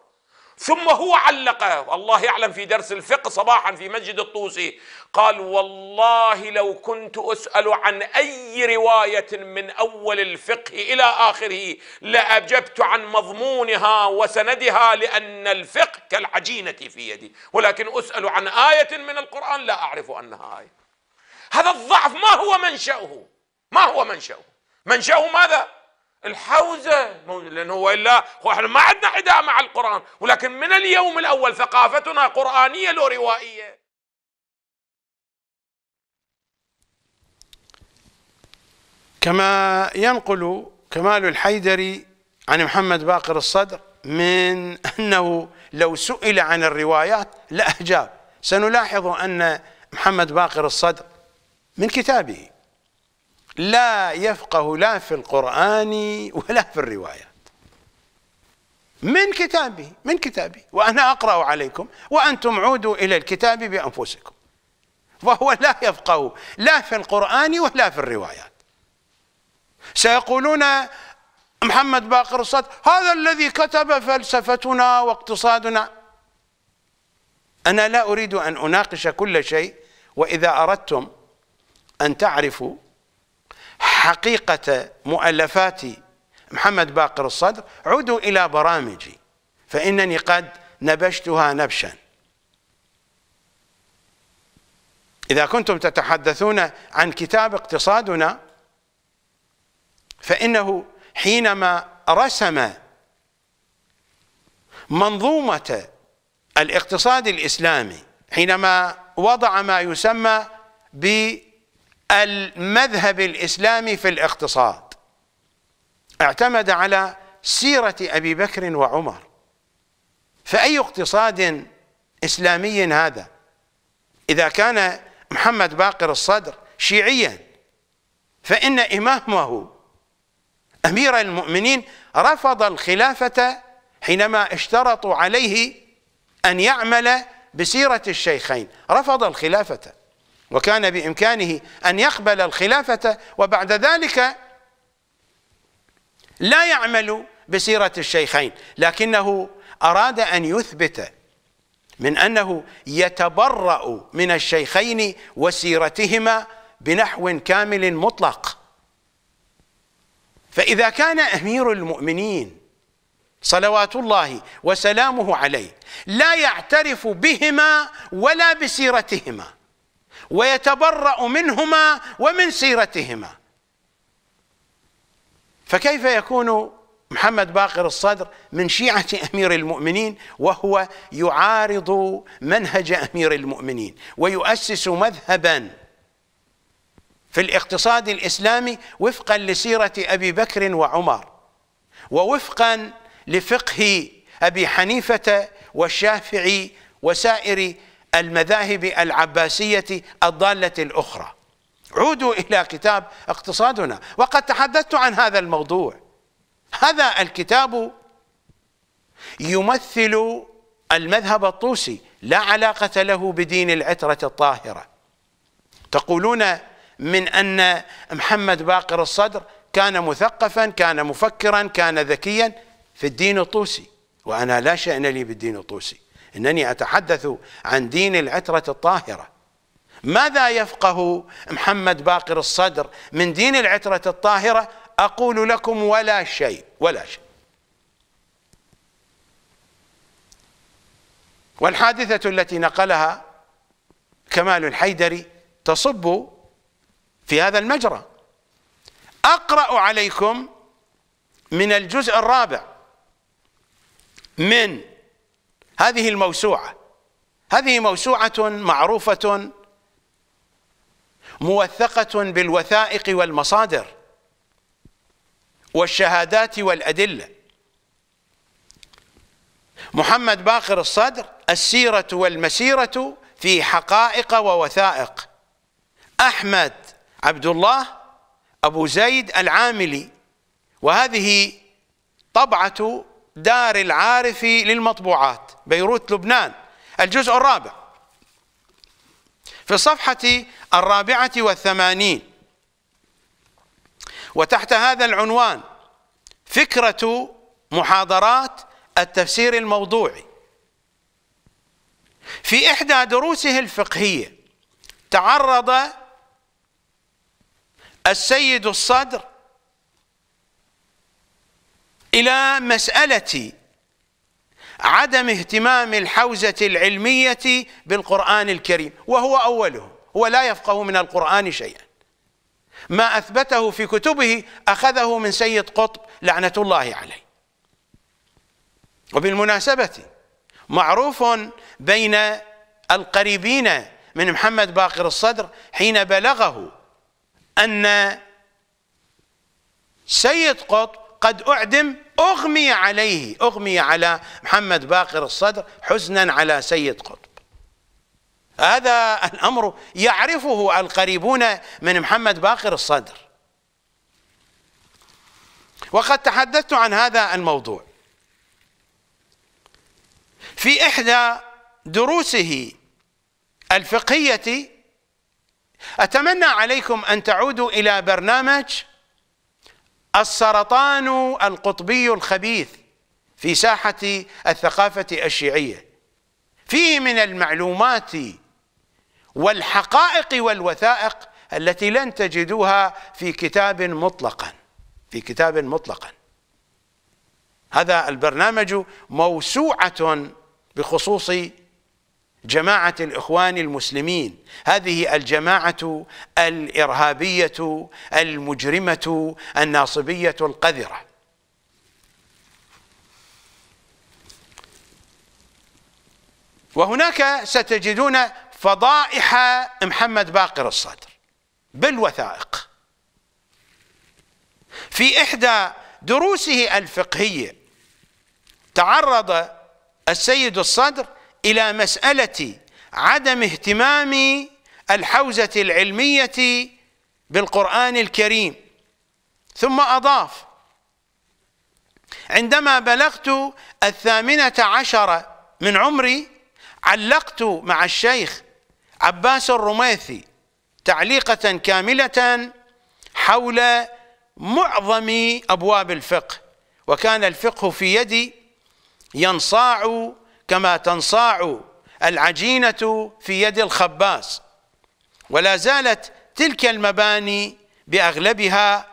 ثم هو علقه الله يعلم في درس الفقه صباحا في مسجد الطوسي قال والله لو كنت أسأل عن أي رواية من أول الفقه إلى آخره لأجبت عن مضمونها وسندها لأن الفقه كالعجينة في يدي ولكن أسأل عن آية من القرآن لا أعرف أنها آية هذا الضعف ما هو منشأه ما هو منشأه منشأه ماذا؟ الحوزة لأنه هو إلا إحنا ما عندنا حداء مع القرآن ولكن من اليوم الأول ثقافتنا قرآنية لو روائية كما ينقل كمال الحيدري عن محمد باقر الصدر من أنه لو سئل عن الروايات لأجاب سنلاحظ أن محمد باقر الصدر من كتابه لا يفقه لا في القرآن ولا في الروايات من كتابي من كتابي وأنا أقرأ عليكم وأنتم عودوا إلى الكتاب بأنفسكم فهو لا يفقه لا في القرآن ولا في الروايات سيقولون محمد باقر الصد هذا الذي كتب فلسفتنا واقتصادنا أنا لا أريد أن أناقش كل شيء وإذا أردتم أن تعرفوا حقيقة مؤلفات محمد باقر الصدر عودوا إلى برامجي فإنني قد نبشتها نبشا إذا كنتم تتحدثون عن كتاب اقتصادنا فإنه حينما رسم منظومة الاقتصاد الإسلامي حينما وضع ما يسمى ب المذهب الإسلامي في الاقتصاد اعتمد على سيرة أبي بكر وعمر فأي اقتصاد إسلامي هذا إذا كان محمد باقر الصدر شيعيا فإن إمامه أمير المؤمنين رفض الخلافة حينما اشترطوا عليه أن يعمل بسيرة الشيخين رفض الخلافة وكان بإمكانه أن يقبل الخلافة وبعد ذلك لا يعمل بسيرة الشيخين لكنه أراد أن يثبت من أنه يتبرأ من الشيخين وسيرتهما بنحو كامل مطلق فإذا كان أمير المؤمنين صلوات الله وسلامه عليه لا يعترف بهما ولا بسيرتهما ويتبرأ منهما ومن سيرتهما فكيف يكون محمد باقر الصدر من شيعة أمير المؤمنين وهو يعارض منهج أمير المؤمنين ويؤسس مذهبا في الاقتصاد الإسلامي وفقا لسيرة أبي بكر وعمر ووفقا لفقه أبي حنيفة والشافعي وسائر المذاهب العباسية الضالة الأخرى عودوا إلى كتاب اقتصادنا وقد تحدثت عن هذا الموضوع هذا الكتاب يمثل المذهب الطوسي لا علاقة له بدين العترة الطاهرة تقولون من أن محمد باقر الصدر كان مثقفا كان مفكرا كان ذكيا في الدين الطوسي وأنا لا شأن لي بالدين الطوسي إنني أتحدث عن دين العترة الطاهرة ماذا يفقه محمد باقر الصدر من دين العترة الطاهرة أقول لكم ولا شيء ولا شيء والحادثة التي نقلها كمال الحيدري تصب في هذا المجرى أقرأ عليكم من الجزء الرابع من هذه الموسوعة هذه موسوعة معروفة موثقة بالوثائق والمصادر والشهادات والأدلة محمد باقر الصدر السيرة والمسيرة في حقائق ووثائق أحمد عبد الله أبو زيد العاملي وهذه طبعة دار العارف للمطبوعات بيروت لبنان الجزء الرابع في الصفحة الرابعة والثمانين وتحت هذا العنوان فكرة محاضرات التفسير الموضوعي في إحدى دروسه الفقهية تعرض السيد الصدر إلى مسألة عدم اهتمام الحوزة العلمية بالقرآن الكريم وهو أولهم هو لا يفقه من القرآن شيئا ما أثبته في كتبه أخذه من سيد قطب لعنة الله عليه وبالمناسبة معروف بين القريبين من محمد باقر الصدر حين بلغه أن سيد قطب قد أعدم أغمي عليه أغمي على محمد باقر الصدر حزنا على سيد قطب هذا الأمر يعرفه القريبون من محمد باقر الصدر وقد تحدثت عن هذا الموضوع في إحدى دروسه الفقهية أتمنى عليكم أن تعودوا إلى برنامج السرطان القطبي الخبيث في ساحة الثقافة الشيعية فيه من المعلومات والحقائق والوثائق التي لن تجدوها في كتاب مطلقا في كتاب مطلقا هذا البرنامج موسوعة بخصوص جماعة الإخوان المسلمين هذه الجماعة الإرهابية المجرمة الناصبية القذرة وهناك ستجدون فضائح محمد باقر الصدر بالوثائق في إحدى دروسه الفقهية تعرض السيد الصدر إلى مسألة عدم اهتمام الحوزة العلمية بالقرآن الكريم ثم أضاف عندما بلغت الثامنة عشرة من عمري علقت مع الشيخ عباس الرميثي تعليقة كاملة حول معظم أبواب الفقه وكان الفقه في يدي ينصاع كما تنصاع العجينة في يد الخباز ولا زالت تلك المباني بأغلبها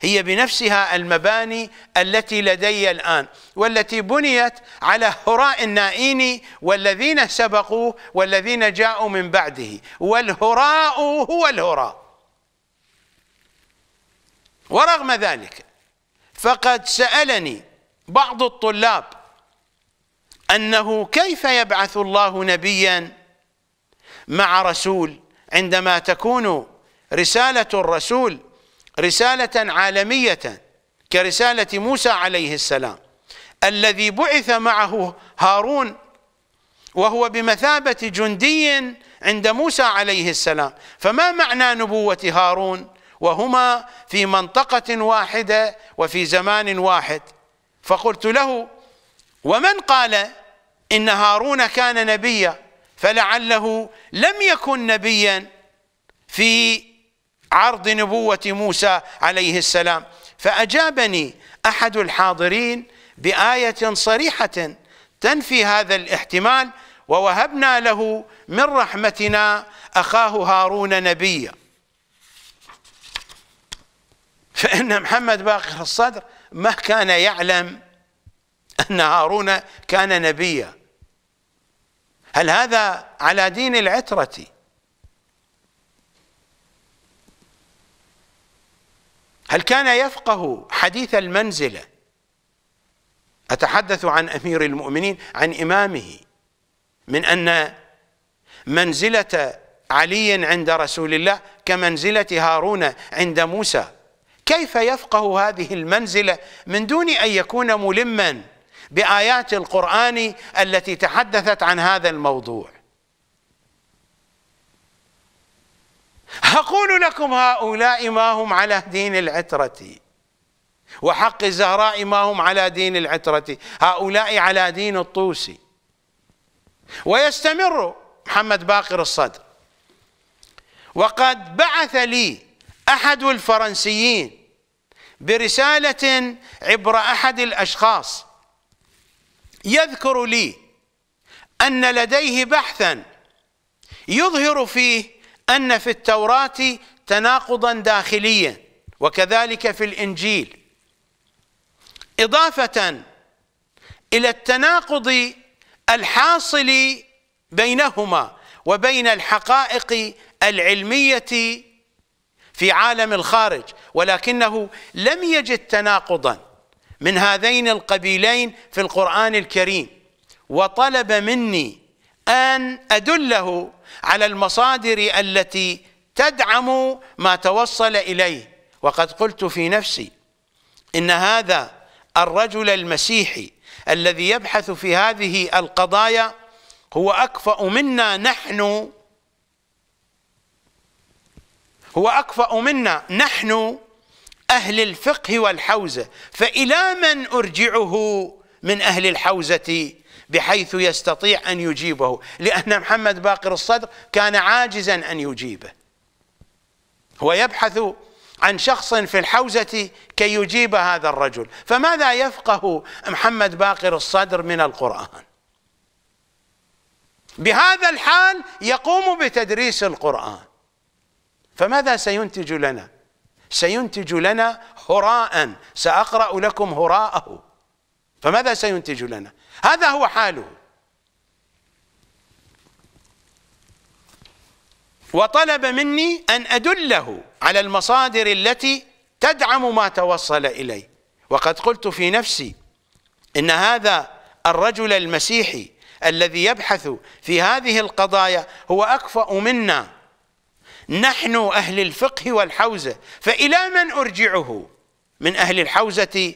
هي بنفسها المباني التي لدي الآن والتي بنيت على هراء النائين والذين سبقوه والذين جاءوا من بعده والهراء هو الهراء ورغم ذلك فقد سألني بعض الطلاب أنه كيف يبعث الله نبيا مع رسول عندما تكون رسالة الرسول رسالة عالمية كرسالة موسى عليه السلام الذي بعث معه هارون وهو بمثابة جندي عند موسى عليه السلام فما معنى نبوة هارون وهما في منطقة واحدة وفي زمان واحد فقلت له ومن قال إن هارون كان نبيا فلعله لم يكن نبيا في عرض نبوة موسى عليه السلام فأجابني أحد الحاضرين بآية صريحة تنفي هذا الاحتمال ووهبنا له من رحمتنا أخاه هارون نبيا فإن محمد باقر الصدر ما كان يعلم أن هارون كان نبيا هل هذا على دين العترة هل كان يفقه حديث المنزلة أتحدث عن أمير المؤمنين عن إمامه من أن منزلة علي عند رسول الله كمنزلة هارون عند موسى كيف يفقه هذه المنزلة من دون أن يكون ملما بآيات القرآن التي تحدثت عن هذا الموضوع أقول لكم هؤلاء ما هم على دين العترة وحق الزهراء ما هم على دين العترة هؤلاء على دين الطوسي ويستمر محمد باقر الصدر وقد بعث لي أحد الفرنسيين برسالة عبر أحد الأشخاص يذكر لي أن لديه بحثا يظهر فيه أن في التوراة تناقضا داخليا وكذلك في الإنجيل إضافة إلى التناقض الحاصل بينهما وبين الحقائق العلمية في عالم الخارج ولكنه لم يجد تناقضا من هذين القبيلين في القرآن الكريم وطلب مني أن أدله على المصادر التي تدعم ما توصل إليه وقد قلت في نفسي إن هذا الرجل المسيحي الذي يبحث في هذه القضايا هو أكفأ منا نحن هو أكفأ منا نحن أهل الفقه والحوزة فإلى من أرجعه من أهل الحوزة بحيث يستطيع أن يجيبه لأن محمد باقر الصدر كان عاجزا أن يجيبه هو يبحث عن شخص في الحوزة كي يجيب هذا الرجل فماذا يفقه محمد باقر الصدر من القرآن بهذا الحال يقوم بتدريس القرآن فماذا سينتج لنا سينتج لنا هراء سأقرأ لكم هراءه فماذا سينتج لنا هذا هو حاله وطلب مني أن أدله على المصادر التي تدعم ما توصل إليه وقد قلت في نفسي إن هذا الرجل المسيحي الذي يبحث في هذه القضايا هو أكفأ منا نحن أهل الفقه والحوزة فإلى من أرجعه من أهل الحوزة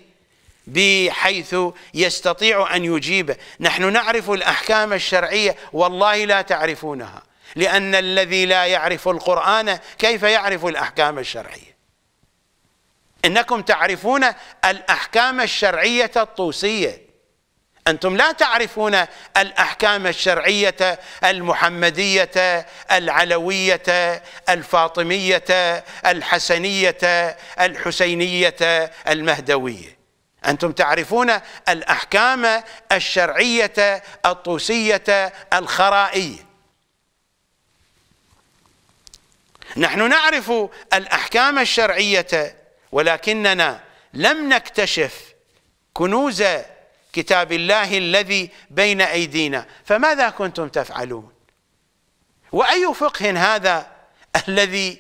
بحيث يستطيع أن يجيب نحن نعرف الأحكام الشرعية والله لا تعرفونها لأن الذي لا يعرف القرآن كيف يعرف الأحكام الشرعية إنكم تعرفون الأحكام الشرعية الطوسية أنتم لا تعرفون الأحكام الشرعية المحمدية العلوية الفاطمية الحسنية الحسينية المهدوية أنتم تعرفون الأحكام الشرعية الطوسية الخرائية نحن نعرف الأحكام الشرعية ولكننا لم نكتشف كنوز كتاب الله الذي بين أيدينا فماذا كنتم تفعلون وأي فقه هذا الذي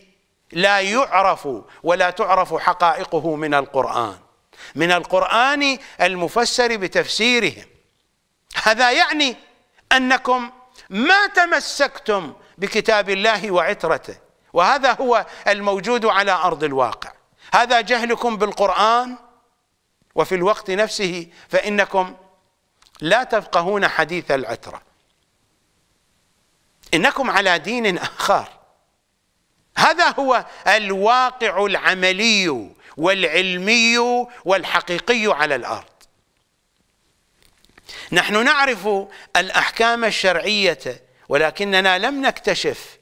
لا يعرف ولا تعرف حقائقه من القرآن من القرآن المفسر بتفسيرهم هذا يعني أنكم ما تمسكتم بكتاب الله وعترته وهذا هو الموجود على أرض الواقع هذا جهلكم بالقرآن وفي الوقت نفسه فإنكم لا تفقهون حديث العترة إنكم على دين آخر هذا هو الواقع العملي والعلمي والحقيقي على الأرض نحن نعرف الأحكام الشرعية ولكننا لم نكتشف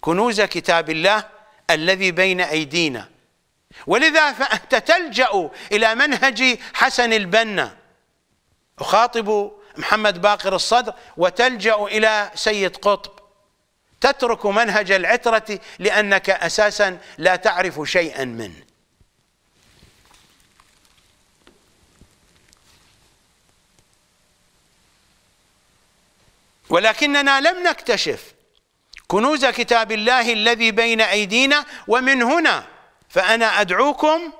كنوز كتاب الله الذي بين أيدينا ولذا فأنت تلجأ إلى منهج حسن البنا أخاطب محمد باقر الصدر وتلجأ إلى سيد قطب تترك منهج العترة لأنك أساسا لا تعرف شيئا منه ولكننا لم نكتشف كنوز كتاب الله الذي بين أيدينا ومن هنا فأنا أدعوكم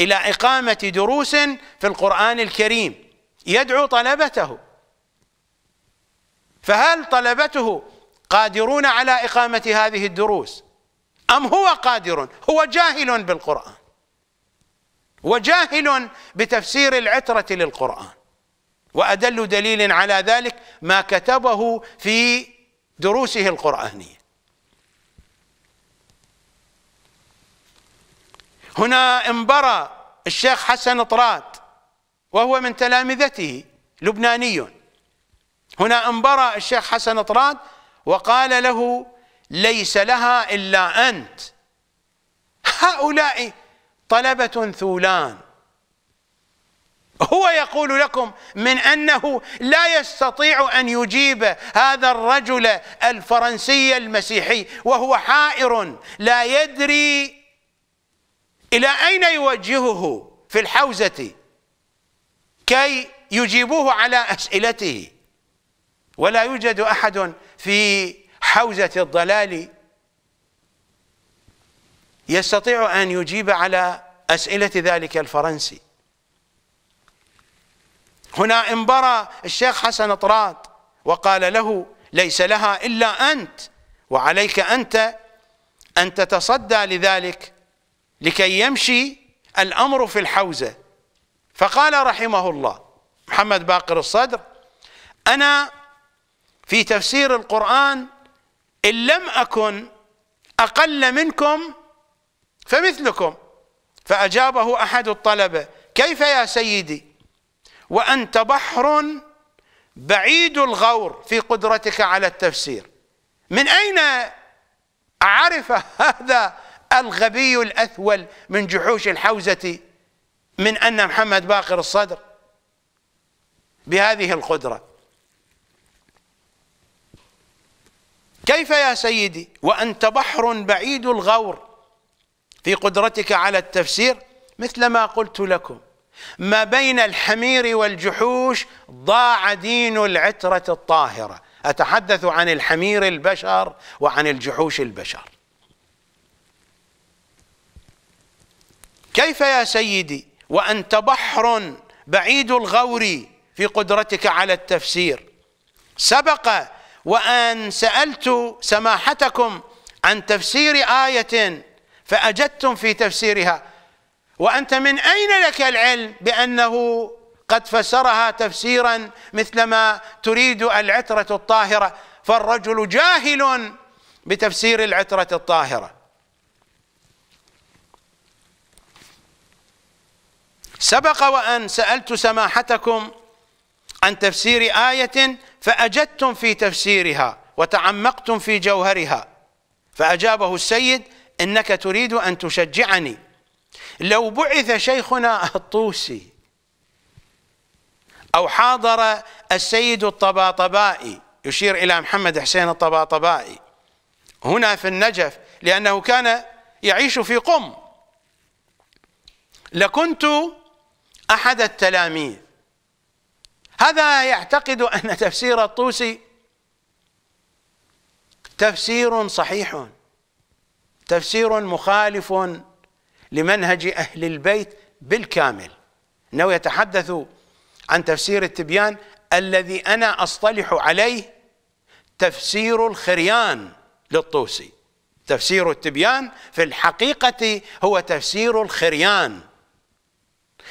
إلى إقامة دروس في القرآن الكريم يدعو طلبته فهل طلبته قادرون على إقامة هذه الدروس أم هو قادر هو جاهل بالقرآن وجاهل بتفسير العترة للقرآن وأدل دليل على ذلك ما كتبه في دروسه القرآنية هنا انبرى الشيخ حسن طراد وهو من تلامذته لبناني هنا انبرى الشيخ حسن طراد وقال له ليس لها إلا أنت هؤلاء طلبة ثولان هو يقول لكم من أنه لا يستطيع أن يجيب هذا الرجل الفرنسي المسيحي وهو حائر لا يدري إلى أين يوجهه في الحوزة كي يجيبوه على أسئلته ولا يوجد أحد في حوزة الضلال يستطيع أن يجيب على أسئلة ذلك الفرنسي هنا انبرى الشيخ حسن طراد وقال له ليس لها إلا أنت وعليك أنت أن تتصدى لذلك لكي يمشي الأمر في الحوزة فقال رحمه الله محمد باقر الصدر أنا في تفسير القرآن إن لم أكن أقل منكم فمثلكم فأجابه أحد الطلبة كيف يا سيدي وأنت بحر بعيد الغور في قدرتك على التفسير من أين عرف هذا الغبي الأثول من جحوش الحوزة من أن محمد باقر الصدر بهذه القدرة كيف يا سيدي وأنت بحر بعيد الغور في قدرتك على التفسير مثل ما قلت لكم ما بين الحمير والجحوش ضاع دين العترة الطاهرة أتحدث عن الحمير البشر وعن الجحوش البشر كيف يا سيدي وأنت بحر بعيد الغور في قدرتك على التفسير سبق وأن سألت سماحتكم عن تفسير آية فأجدتم في تفسيرها وأنت من أين لك العلم بأنه قد فسرها تفسيرا مثلما تريد العترة الطاهرة فالرجل جاهل بتفسير العترة الطاهرة سبق وأن سألت سماحتكم عن تفسير آية فأجدتم في تفسيرها وتعمقتم في جوهرها فأجابه السيد إنك تريد أن تشجعني لو بعث شيخنا الطوسي أو حاضر السيد الطباطبائي يشير إلى محمد حسين الطباطبائي هنا في النجف لأنه كان يعيش في قم لكنت أحد التلاميذ هذا يعتقد أن تفسير الطوسي تفسير صحيح تفسير مخالف لمنهج أهل البيت بالكامل أنه يتحدث عن تفسير التبيان الذي أنا أصطلح عليه تفسير الخريان للطوسي تفسير التبيان في الحقيقة هو تفسير الخريان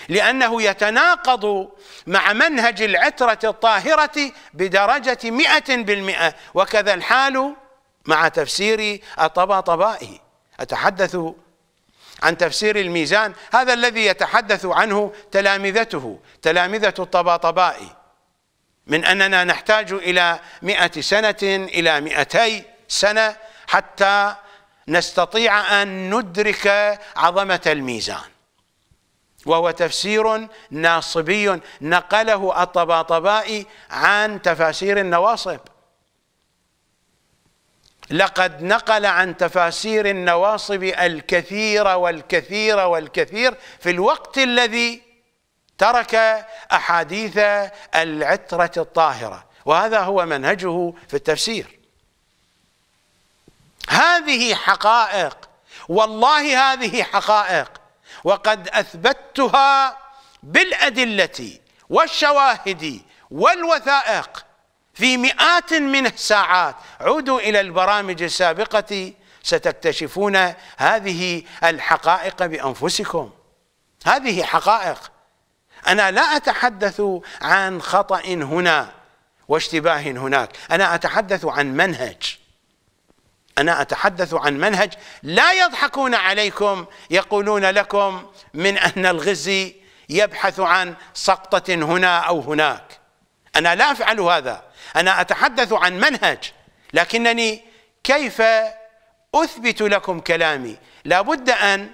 لأنه يتناقض مع منهج العترة الطاهرة بدرجة مئة بالمئة وكذا الحال مع تفسير الطباطبائي أتحدث عن تفسير الميزان هذا الذي يتحدث عنه تلامذته تلامذة الطباطبائي من أننا نحتاج إلى مئة سنة إلى مئتي سنة حتى نستطيع أن ندرك عظمة الميزان وهو تفسير ناصبي نقله الطباطبائي عن تفاسير النواصب لقد نقل عن تفاسير النواصب الكثير والكثير والكثير في الوقت الذي ترك أحاديث العترة الطاهرة وهذا هو منهجه في التفسير هذه حقائق والله هذه حقائق وقد أثبتها بالأدلة والشواهد والوثائق في مئات من الساعات عودوا إلى البرامج السابقة ستكتشفون هذه الحقائق بأنفسكم هذه حقائق أنا لا أتحدث عن خطأ هنا واشتباه هناك أنا أتحدث عن منهج أنا أتحدث عن منهج لا يضحكون عليكم يقولون لكم من أن الغزي يبحث عن سقطة هنا أو هناك أنا لا أفعل هذا أنا أتحدث عن منهج لكنني كيف أثبت لكم كلامي لابد أن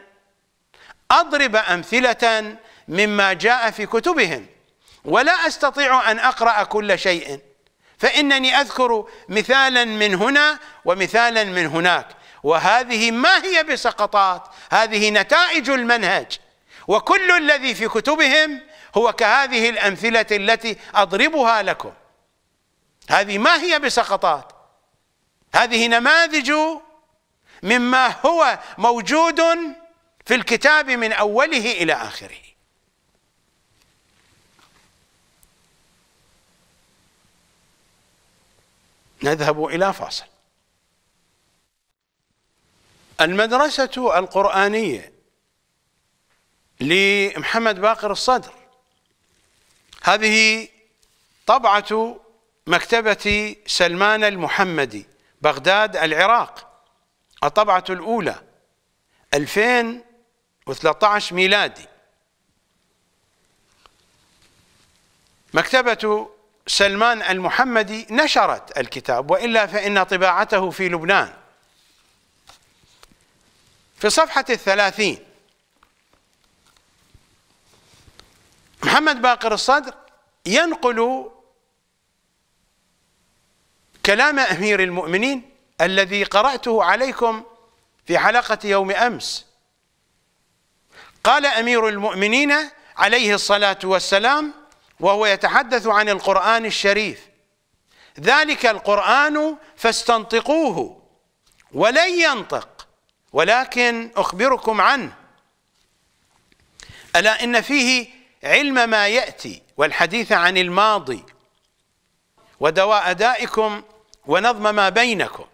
أضرب أمثلة مما جاء في كتبهم ولا أستطيع أن أقرأ كل شيء فإنني أذكر مثالا من هنا ومثالا من هناك وهذه ما هي بسقطات هذه نتائج المنهج وكل الذي في كتبهم هو كهذه الأمثلة التي أضربها لكم هذه ما هي بسقطات هذه نماذج مما هو موجود في الكتاب من أوله إلى آخره نذهب إلى فاصل المدرسة القرآنية لمحمد باقر الصدر هذه طبعة مكتبة سلمان المحمدي بغداد العراق الطبعة الأولى 2013 ميلادي مكتبة سلمان المحمدي نشرت الكتاب والا فان طباعته في لبنان في صفحه الثلاثين محمد باقر الصدر ينقل كلام امير المؤمنين الذي قراته عليكم في حلقه يوم امس قال امير المؤمنين عليه الصلاه والسلام وهو يتحدث عن القرآن الشريف ذلك القرآن فاستنطقوه ولن ينطق ولكن أخبركم عنه ألا إن فيه علم ما يأتي والحديث عن الماضي ودواء دائكم ونظم ما بينكم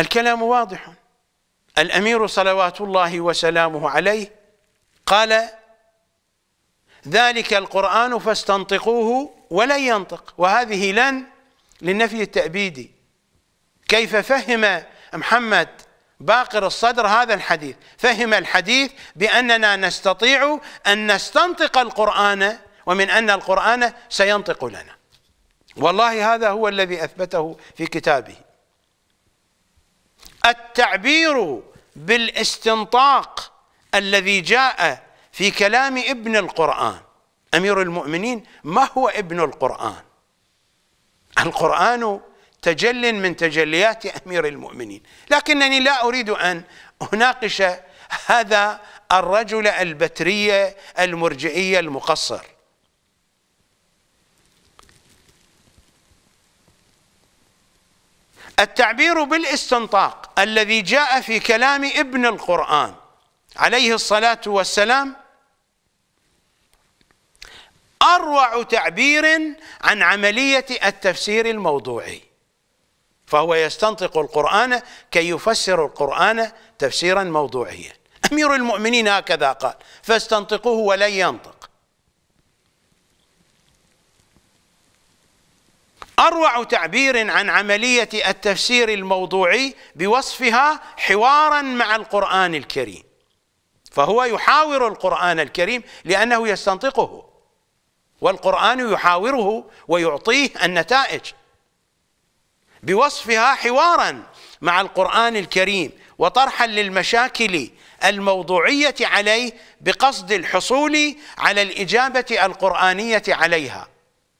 الكلام واضح الأمير صلوات الله وسلامه عليه قال ذلك القرآن فاستنطقوه ولن ينطق وهذه لن للنفي التأبيدي كيف فهم محمد باقر الصدر هذا الحديث فهم الحديث بأننا نستطيع أن نستنطق القرآن ومن أن القرآن سينطق لنا والله هذا هو الذي أثبته في كتابه التعبير بالاستنطاق الذي جاء في كلام ابن القرآن أمير المؤمنين ما هو ابن القرآن القرآن تجل من تجليات أمير المؤمنين لكنني لا أريد أن أناقش هذا الرجل البترية المرجئية المقصر التعبير بالاستنطاق الذي جاء في كلام ابن القرآن عليه الصلاة والسلام أروع تعبير عن عملية التفسير الموضوعي فهو يستنطق القرآن كي يفسر القرآن تفسيرا موضوعيا *laughs* أمير المؤمنين هكذا قال فاستنطقوه ولن ينطق أروع تعبير عن عملية التفسير الموضوعي بوصفها حوارا مع القرآن الكريم فهو يحاور القرآن الكريم لأنه يستنطقه والقرآن يحاوره ويعطيه النتائج بوصفها حوارا مع القرآن الكريم وطرحا للمشاكل الموضوعية عليه بقصد الحصول على الإجابة القرآنية عليها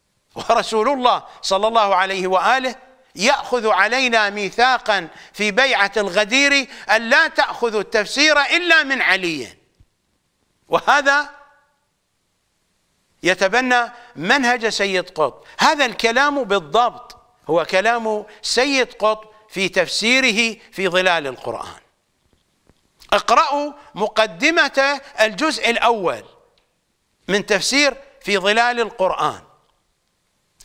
*laughs* ورسول الله صلى الله عليه وآله يأخذ علينا ميثاقا في بيعة الغدير أن لا تأخذوا التفسير إلا من علي وهذا يتبنى منهج سيد قطب هذا الكلام بالضبط هو كلام سيد قطب في تفسيره في ظلال القرآن اقرأوا مقدمة الجزء الأول من تفسير في ظلال القرآن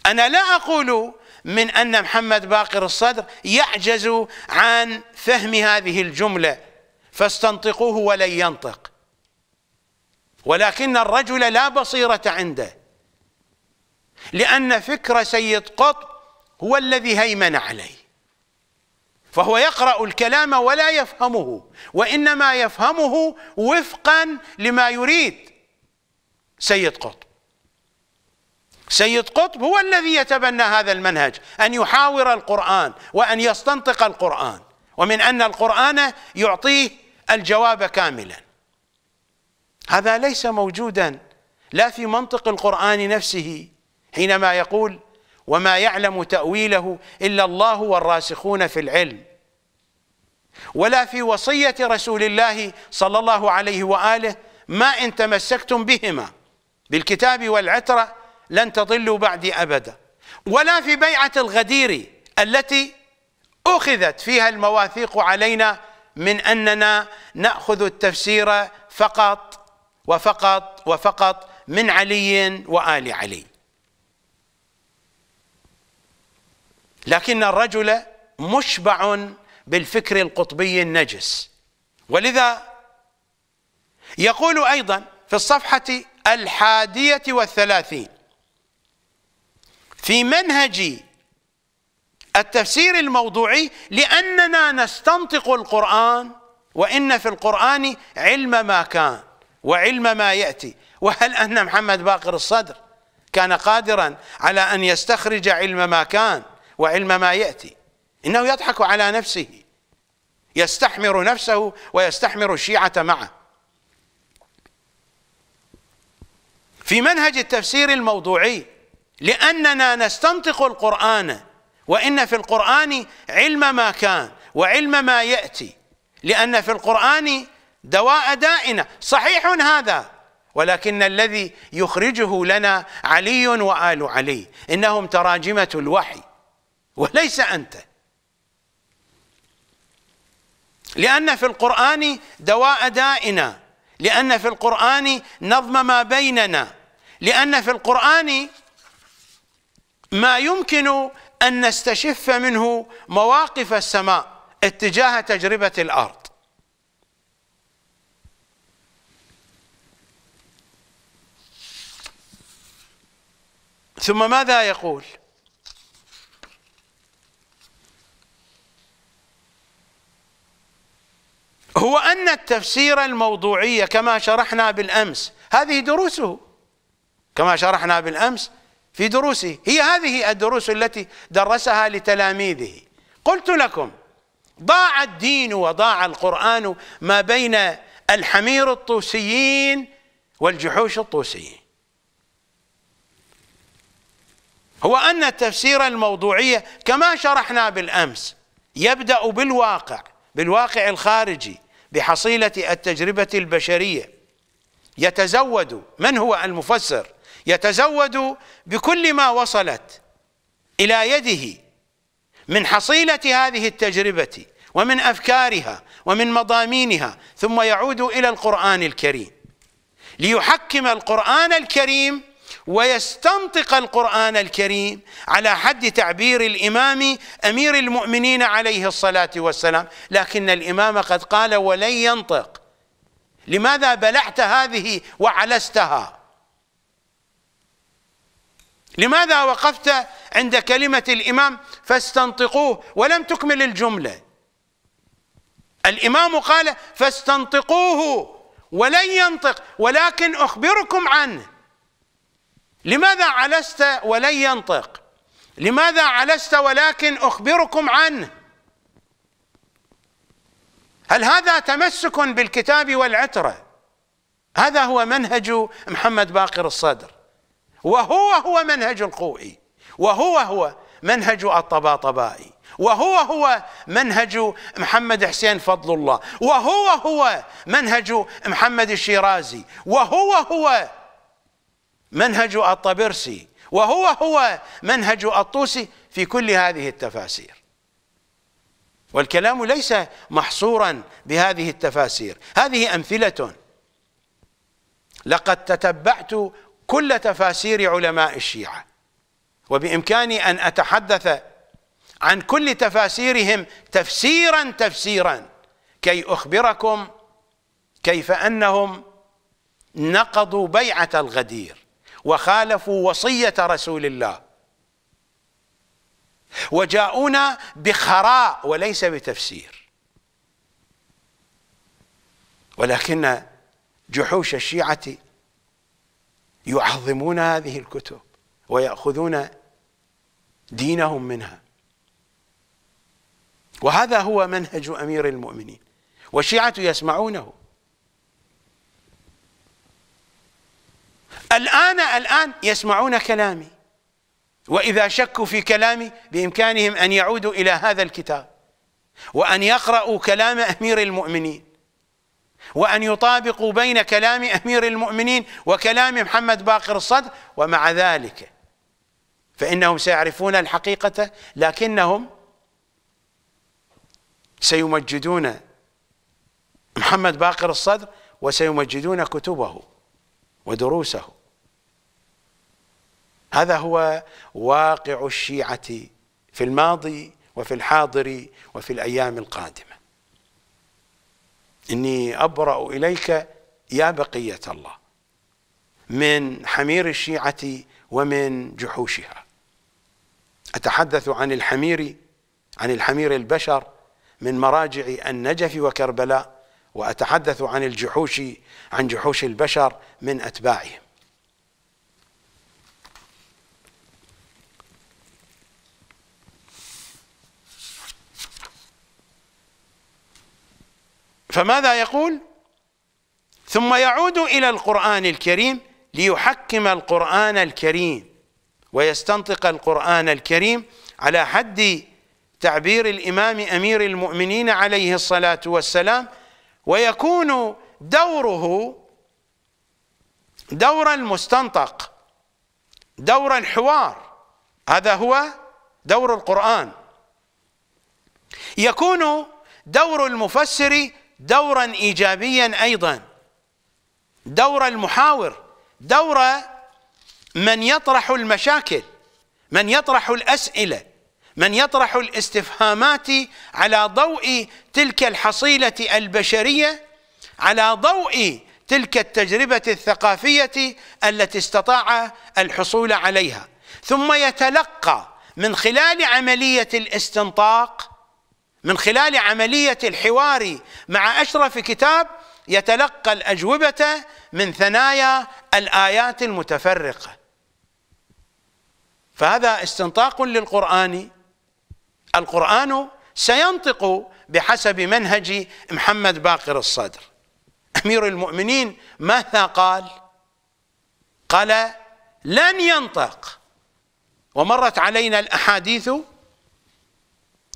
أنا لا أقول من أن محمد باقر الصدر يعجز عن فهم هذه الجملة فاستنطقوه ولن ينطق ولكن الرجل لا بصيرة عنده لأن فكر سيد قطب هو الذي هيمن عليه فهو يقرأ الكلام ولا يفهمه وإنما يفهمه وفقا لما يريد سيد قطب سيد قطب هو الذي يتبنى هذا المنهج أن يحاور القرآن وأن يستنطق القرآن ومن أن القرآن يعطيه الجواب كاملا هذا ليس موجودا لا في منطق القرآن نفسه حينما يقول وما يعلم تأويله إلا الله والراسخون في العلم ولا في وصية رسول الله صلى الله عليه وآله ما إن تمسكتم بهما بالكتاب والعترة لن تضلوا بعدي أبدا ولا في بيعة الغدير التي أخذت فيها المواثيق علينا من أننا نأخذ التفسير فقط وفقط وفقط من علي وآل علي لكن الرجل مشبع بالفكر القطبي النجس ولذا يقول أيضا في الصفحة الحادية والثلاثين في منهج التفسير الموضوعي لأننا نستنطق القرآن وإن في القرآن علم ما كان وعلم ما يأتي وهل أن محمد باقر الصدر كان قادرا على أن يستخرج علم ما كان وعلم ما يأتي إنه يضحك على نفسه يستحمر نفسه ويستحمر الشيعة معه في منهج التفسير الموضوعي لأننا نستنطق القرآن وإن في القرآن علم ما كان وعلم ما يأتي لأن في القرآن دواء دائنا صحيح هذا ولكن الذي يخرجه لنا علي وآل علي إنهم تراجمة الوحي وليس أنت لأن في القرآن دواء دائنا لأن في القرآن نظم ما بيننا لأن في القرآن ما يمكن أن نستشف منه مواقف السماء اتجاه تجربة الأرض ثم ماذا يقول هو أن التفسير الموضوعي كما شرحنا بالأمس هذه دروسه كما شرحنا بالأمس في دروسه هي هذه الدروس التي درسها لتلاميذه قلت لكم ضاع الدين وضاع القرآن ما بين الحمير الطوسيين والجحوش الطوسيين هو أن التفسير الموضوعية كما شرحنا بالأمس يبدأ بالواقع بالواقع الخارجي بحصيلة التجربة البشرية يتزود من هو المفسر يتزود بكل ما وصلت إلى يده من حصيلة هذه التجربة ومن أفكارها ومن مضامينها ثم يعود إلى القرآن الكريم ليحكم القرآن الكريم ويستنطق القرآن الكريم على حد تعبير الإمام أمير المؤمنين عليه الصلاة والسلام لكن الإمام قد قال ولن ينطق لماذا بلعت هذه وعلستها لماذا وقفت عند كلمة الإمام فاستنطقوه ولم تكمل الجملة الإمام قال فاستنطقوه ولن ينطق ولكن أخبركم عنه لماذا علست ولن ينطق لماذا علست ولكن أخبركم عنه هل هذا تمسك بالكتاب والعترة هذا هو منهج محمد باقر الصدر وهو هو منهج القوئي وهو هو منهج الطباطبائي وهو هو منهج محمد حسين فضل الله وهو هو منهج محمد الشيرازي وهو هو منهج الطبرسي وهو هو منهج الطوسي في كل هذه التفاسير والكلام ليس محصورا بهذه التفاسير هذه أمثلة لقد تتبعت كل تفاسير علماء الشيعة وبإمكاني أن أتحدث عن كل تفاسيرهم تفسيرا تفسيرا كي أخبركم كيف أنهم نقضوا بيعة الغدير وخالفوا وصية رسول الله وجاءونا بخراء وليس بتفسير ولكن جحوش الشيعة يعظمون هذه الكتب ويأخذون دينهم منها وهذا هو منهج أمير المؤمنين والشيعة يسمعونه الآن الآن يسمعون كلامي وإذا شكوا في كلامي بإمكانهم أن يعودوا إلى هذا الكتاب وأن يقرأوا كلام أمير المؤمنين وأن يطابقوا بين كلام أمير المؤمنين وكلام محمد باقر الصدر ومع ذلك فإنهم سيعرفون الحقيقة لكنهم سيمجدون محمد باقر الصدر وسيمجدون كتبه ودروسه هذا هو واقع الشيعة في الماضي وفي الحاضر وفي الأيام القادمة إني أبرأ إليك يا بقية الله من حمير الشيعة ومن جحوشها أتحدث عن الحمير عن الحمير البشر من مراجع النجف وكربلاء وأتحدث عن الجحوش عن جحوش البشر من أتباعهم فماذا يقول ثم يعود إلى القرآن الكريم ليحكم القرآن الكريم ويستنطق القرآن الكريم على حد تعبير الإمام أمير المؤمنين عليه الصلاة والسلام ويكون دوره دور المستنطق دور الحوار هذا هو دور القرآن يكون دور المفسر دورا ايجابيا ايضا دور المحاور دور من يطرح المشاكل من يطرح الاسئله من يطرح الاستفهامات على ضوء تلك الحصيله البشريه على ضوء تلك التجربه الثقافيه التي استطاع الحصول عليها ثم يتلقى من خلال عمليه الاستنطاق من خلال عملية الحوار مع أشرف كتاب يتلقى الأجوبة من ثنايا الآيات المتفرقة فهذا استنطاق للقرآن القرآن سينطق بحسب منهج محمد باقر الصدر أمير المؤمنين ماذا قال قال لن ينطق ومرت علينا الأحاديث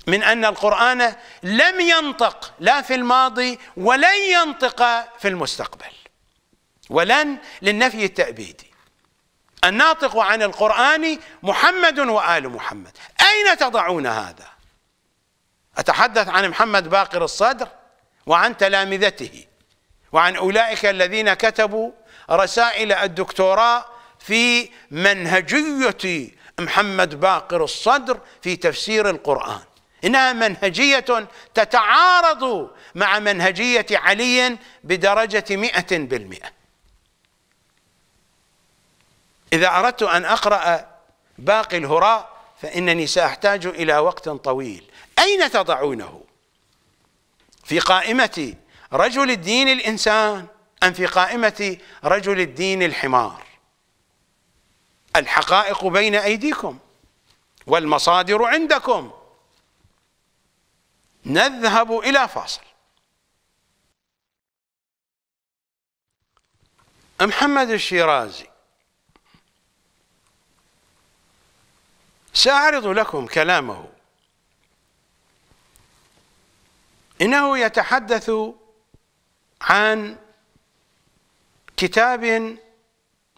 من أن القرآن لم ينطق لا في الماضي ولن ينطق في المستقبل ولن للنفي التأبيدي الناطق عن القرآن محمد وآل محمد أين تضعون هذا أتحدث عن محمد باقر الصدر وعن تلامذته وعن أولئك الذين كتبوا رسائل الدكتوراه في منهجية محمد باقر الصدر في تفسير القرآن إنها منهجية تتعارض مع منهجية علي بدرجة مئة بالمئة إذا أردت أن أقرأ باقي الهراء فإنني سأحتاج إلى وقت طويل أين تضعونه في قائمة رجل الدين الإنسان أم في قائمة رجل الدين الحمار الحقائق بين أيديكم والمصادر عندكم نذهب إلى فاصل محمد الشيرازي سأعرض لكم كلامه إنه يتحدث عن كتاب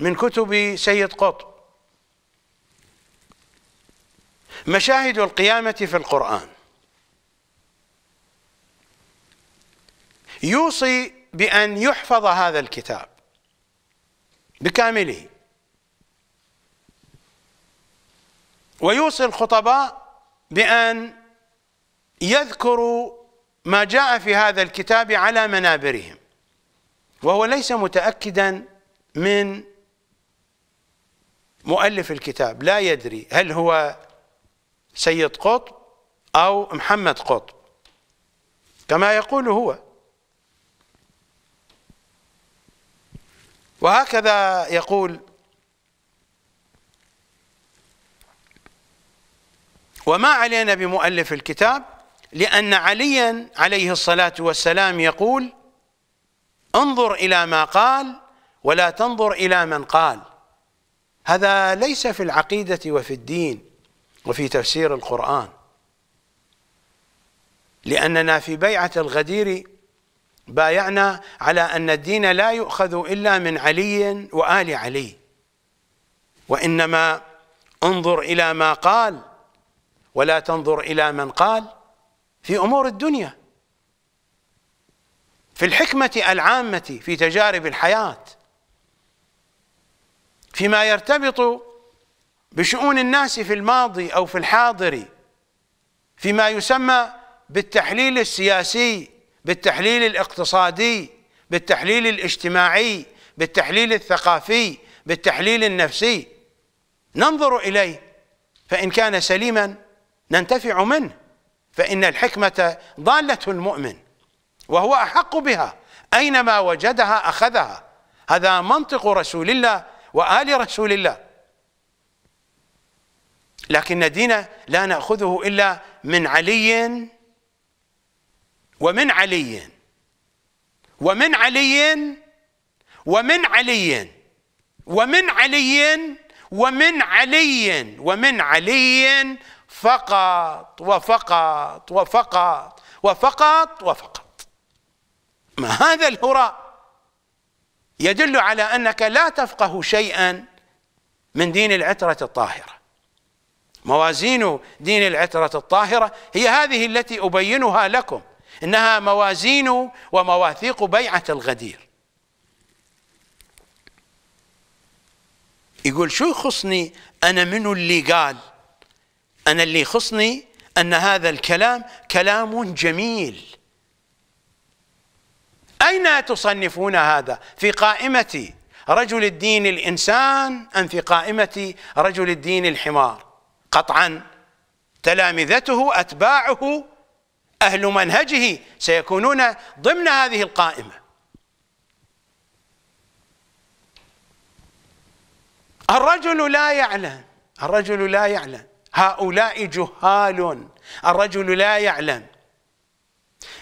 من كتب سيد قطب مشاهد القيامة في القرآن يوصي بأن يحفظ هذا الكتاب بكامله ويوصي الخطباء بأن يذكروا ما جاء في هذا الكتاب على منابرهم وهو ليس متأكدا من مؤلف الكتاب لا يدري هل هو سيد قطب أو محمد قطب كما يقول هو وهكذا يقول وما علينا بمؤلف الكتاب لأن عليا عليه الصلاة والسلام يقول انظر إلى ما قال ولا تنظر إلى من قال هذا ليس في العقيدة وفي الدين وفي تفسير القرآن لأننا في بيعة الغدير بايعنا على أن الدين لا يؤخذ إلا من علي وآل علي وإنما انظر إلى ما قال ولا تنظر إلى من قال في أمور الدنيا في الحكمة العامة في تجارب الحياة فيما يرتبط بشؤون الناس في الماضي أو في الحاضر فيما يسمى بالتحليل السياسي بالتحليل الاقتصادي بالتحليل الاجتماعي بالتحليل الثقافي بالتحليل النفسي ننظر اليه فان كان سليما ننتفع منه فان الحكمه ضاله المؤمن وهو احق بها اينما وجدها اخذها هذا منطق رسول الله وال رسول الله لكن ديننا لا ناخذه الا من علي ومن علي ومن علي ومن علي ومن علي ومن علي ومن علي فقط وفقط وفقط وفقط وفقط ما هذا الهراء يدل على أنك لا تفقه شيئا من دين العترة الطاهرة موازين دين العترة الطاهرة هي هذه التي أبينها لكم إنها موازين ومواثيق بيعة الغدير يقول شو يخصني أنا منو اللي قال أنا اللي يخصني أن هذا الكلام كلام جميل أين تصنفون هذا في قائمة رجل الدين الإنسان أم في قائمة رجل الدين الحمار قطعا تلامذته أتباعه أهل منهجه سيكونون ضمن هذه القائمة الرجل لا يعلم الرجل لا يعلم هؤلاء جهال الرجل لا يعلم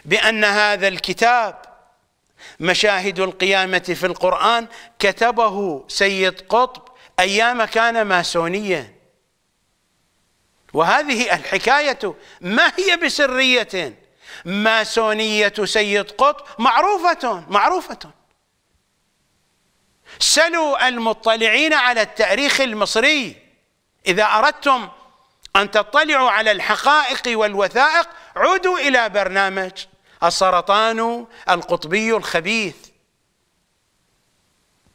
بأن هذا الكتاب مشاهد القيامة في القرآن كتبه سيد قطب أيام كان ماسونياً وهذه الحكاية ما هي بسرية ماسونية سيد قطب معروفة معروفة سلوا المطلعين على التاريخ المصري إذا أردتم أن تطلعوا على الحقائق والوثائق عودوا إلى برنامج السرطان القطبي الخبيث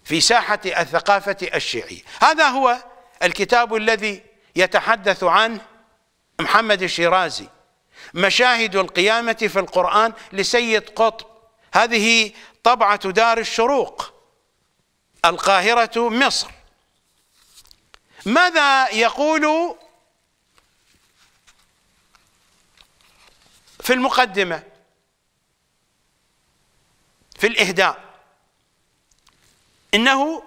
في ساحة الثقافة الشيعية هذا هو الكتاب الذي يتحدث عنه محمد الشيرازي مشاهد القيامة في القرآن لسيد قطب هذه طبعة دار الشروق القاهرة مصر ماذا يقول في المقدمة في الإهداء إنه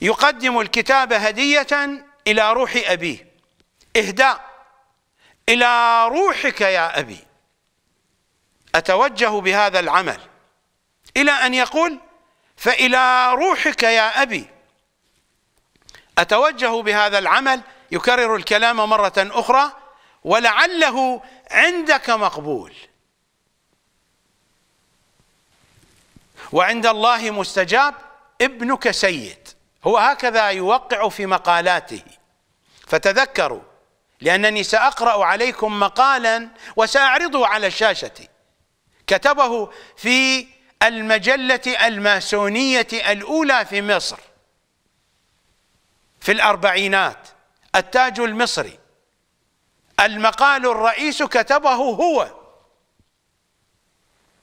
يقدم الكتاب هدية إلى روح أبيه إهداء إلى روحك يا أبي أتوجه بهذا العمل إلى أن يقول فإلى روحك يا أبي أتوجه بهذا العمل يكرر الكلام مرة أخرى ولعله عندك مقبول وعند الله مستجاب ابنك سيد هو هكذا يوقع في مقالاته فتذكروا لأنني سأقرأ عليكم مقالا وسأعرضه على الشاشة كتبه في المجلة الماسونية الأولى في مصر في الأربعينات التاج المصري المقال الرئيس كتبه هو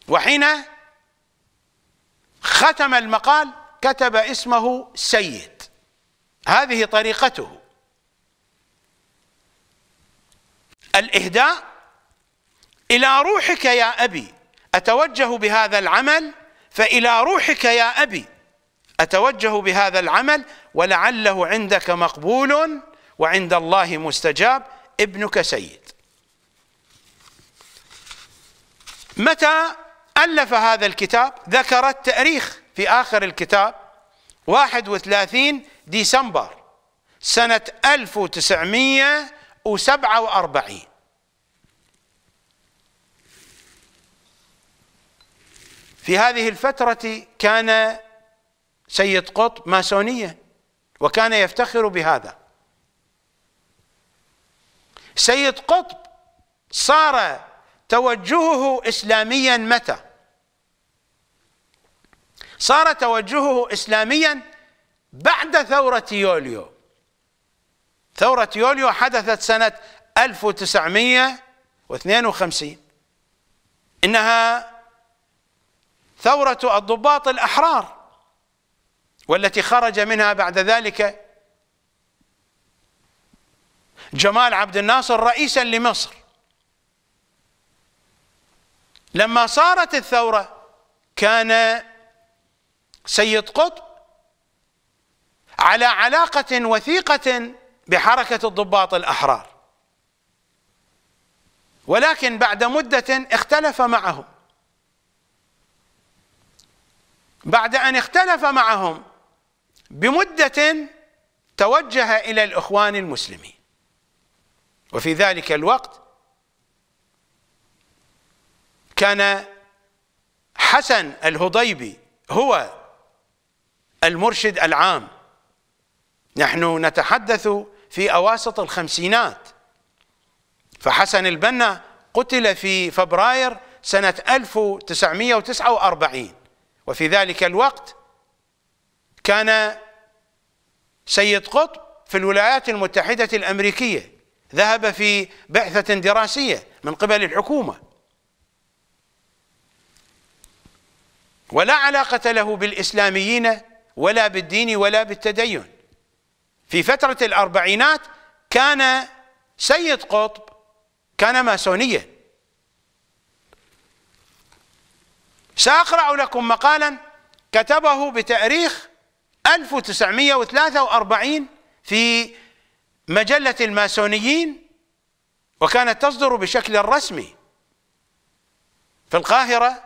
وحين ختم المقال كتب اسمه سيد هذه طريقته الإهداء إلى روحك يا أبي أتوجه بهذا العمل فإلى روحك يا أبي أتوجه بهذا العمل ولعله عندك مقبول وعند الله مستجاب ابنك سيد متى ألف هذا الكتاب ذكر التأريخ في آخر الكتاب 31 ديسمبر سنة 1947 في هذه الفترة كان سيد قطب ماسونيا وكان يفتخر بهذا سيد قطب صار توجهه إسلاميا متى؟ صار توجهه إسلاميا بعد ثورة يوليو ثورة يوليو حدثت سنة 1952 إنها ثورة الضباط الأحرار والتي خرج منها بعد ذلك جمال عبد الناصر رئيسا لمصر لما صارت الثورة كان سيد قطب على علاقة وثيقة بحركة الضباط الأحرار ولكن بعد مدة اختلف معهم بعد أن اختلف معهم بمدة توجه إلى الإخوان المسلمين وفي ذلك الوقت كان حسن الهضيبي هو المرشد العام نحن نتحدث في أواسط الخمسينات فحسن البنا قتل في فبراير سنة 1949 وفي ذلك الوقت كان سيد قطب في الولايات المتحدة الأمريكية ذهب في بعثة دراسية من قبل الحكومة ولا علاقة له بالإسلاميين ولا بالدين ولا بالتدين في فترة الأربعينات كان سيد قطب كان ماسونيا سأقرأ لكم مقالا كتبه بتاريخ 1943 في مجلة الماسونيين وكانت تصدر بشكل رسمي في القاهرة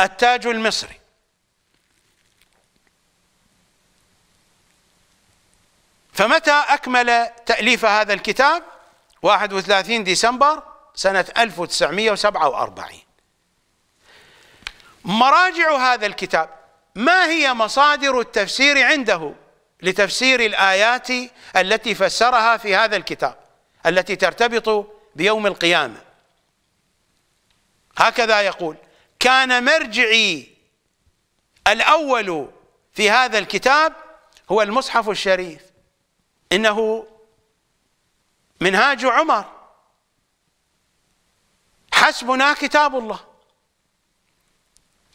التاج المصري فمتى أكمل تأليف هذا الكتاب 31 ديسمبر سنة 1947 مراجع هذا الكتاب ما هي مصادر التفسير عنده لتفسير الآيات التي فسرها في هذا الكتاب التي ترتبط بيوم القيامة هكذا يقول كان مرجعي الأول في هذا الكتاب هو المصحف الشريف إنه منهاج عمر حسبنا كتاب الله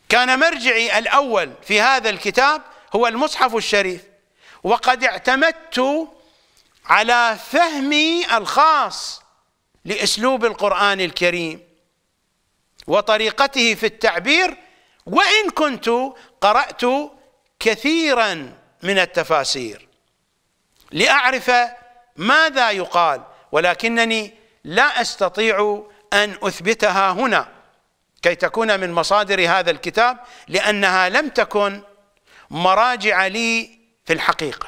كان مرجعي الأول في هذا الكتاب هو المصحف الشريف وقد اعتمدت على فهمي الخاص لأسلوب القرآن الكريم وطريقته في التعبير وإن كنت قرأت كثيرا من التفاسير لأعرف ماذا يقال ولكنني لا أستطيع أن أثبتها هنا كي تكون من مصادر هذا الكتاب لأنها لم تكن مراجع لي في الحقيقة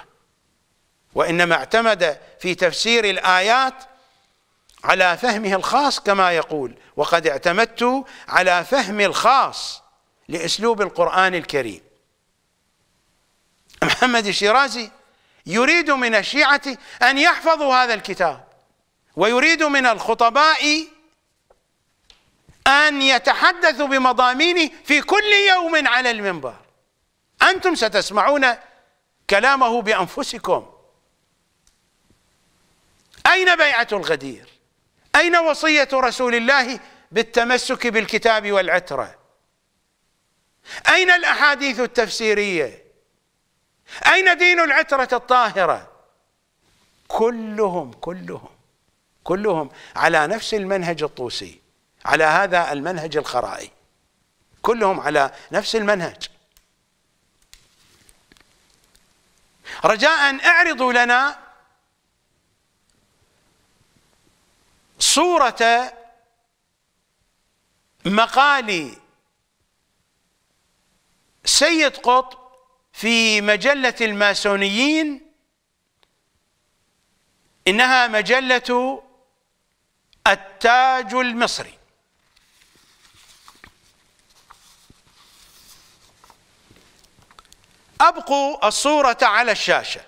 وإنما اعتمد في تفسير الآيات على فهمه الخاص كما يقول وقد اعتمدت على فهمي الخاص لأسلوب القرآن الكريم محمد الشيرازي يريد من الشيعة أن يحفظوا هذا الكتاب ويريد من الخطباء أن يتحدثوا بمضامينه في كل يوم على المنبر أنتم ستسمعون كلامه بأنفسكم أين بيعة الغدير أين وصية رسول الله بالتمسك بالكتاب والعترة أين الأحاديث التفسيرية أين دين العترة الطاهرة كلهم كلهم كلهم على نفس المنهج الطوسي على هذا المنهج الخرائي كلهم على نفس المنهج رجاء اعرضوا لنا صورة مقالي سيد قطب في مجلة الماسونيين إنها مجلة التاج المصري أبقوا الصورة على الشاشة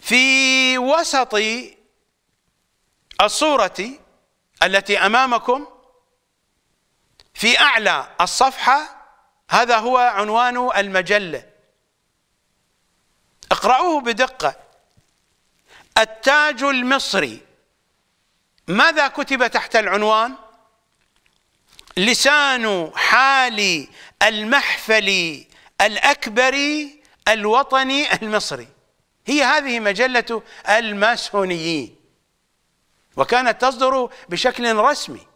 في وسط الصورة التي أمامكم في أعلى الصفحة هذا هو عنوان المجله اقرأوه بدقة التاج المصري ماذا كتب تحت العنوان لسان حال المحفل الأكبر الوطني المصري هي هذه مجلة الماسونيين وكانت تصدر بشكل رسمي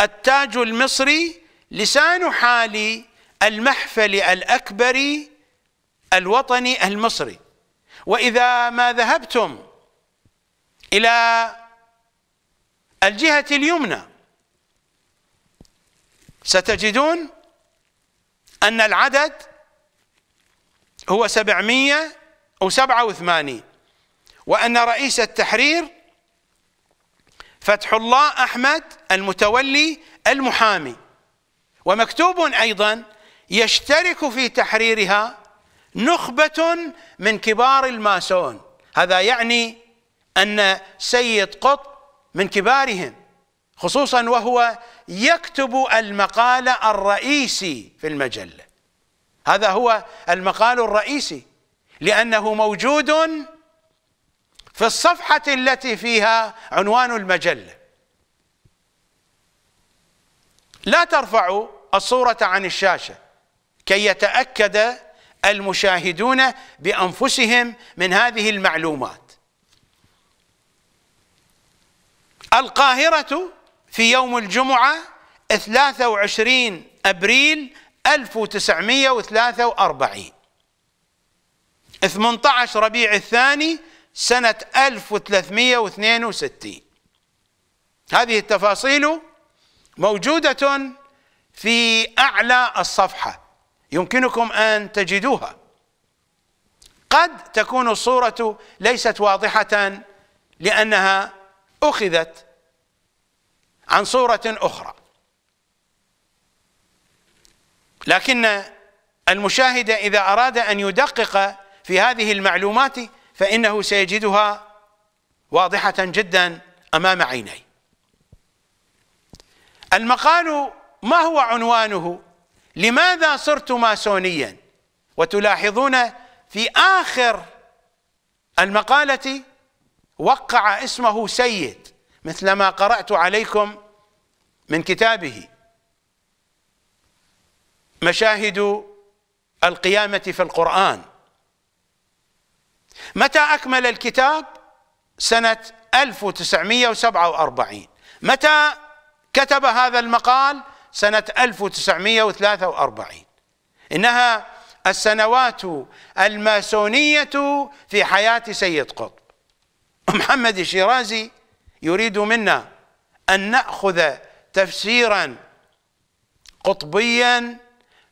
التاج المصري لسان حال المحفل الأكبر الوطني المصري وإذا ما ذهبتم إلى الجهة اليمنى ستجدون أن العدد هو سبعمية أو سبعة وثمانين وأن رئيس التحرير فتح الله أحمد المتولي المحامي ومكتوب ايضا يشترك في تحريرها نخبه من كبار الماسون هذا يعني ان سيد قطب من كبارهم خصوصا وهو يكتب المقال الرئيسي في المجله هذا هو المقال الرئيسي لانه موجود في الصفحه التي فيها عنوان المجله لا ترفعوا الصورة عن الشاشة كي يتأكد المشاهدون بأنفسهم من هذه المعلومات القاهرة في يوم الجمعة 23 أبريل 1943 18 ربيع الثاني سنة 1362 هذه التفاصيل موجودة في أعلى الصفحة يمكنكم أن تجدوها قد تكون الصورة ليست واضحة لأنها أخذت عن صورة أخرى لكن المشاهد إذا أراد أن يدقق في هذه المعلومات فإنه سيجدها واضحة جدا أمام عينيه المقال ما هو عنوانه لماذا صرت ماسونيا وتلاحظون في آخر المقالة وقع اسمه سيد مثل ما قرأت عليكم من كتابه مشاهد القيامة في القرآن متى أكمل الكتاب؟ سنة 1947 متى كتب هذا المقال سنة 1943 إنها السنوات الماسونية في حياة سيد قطب *laughs* محمد الشيرازي يريد منا أن نأخذ تفسيرا قطبيا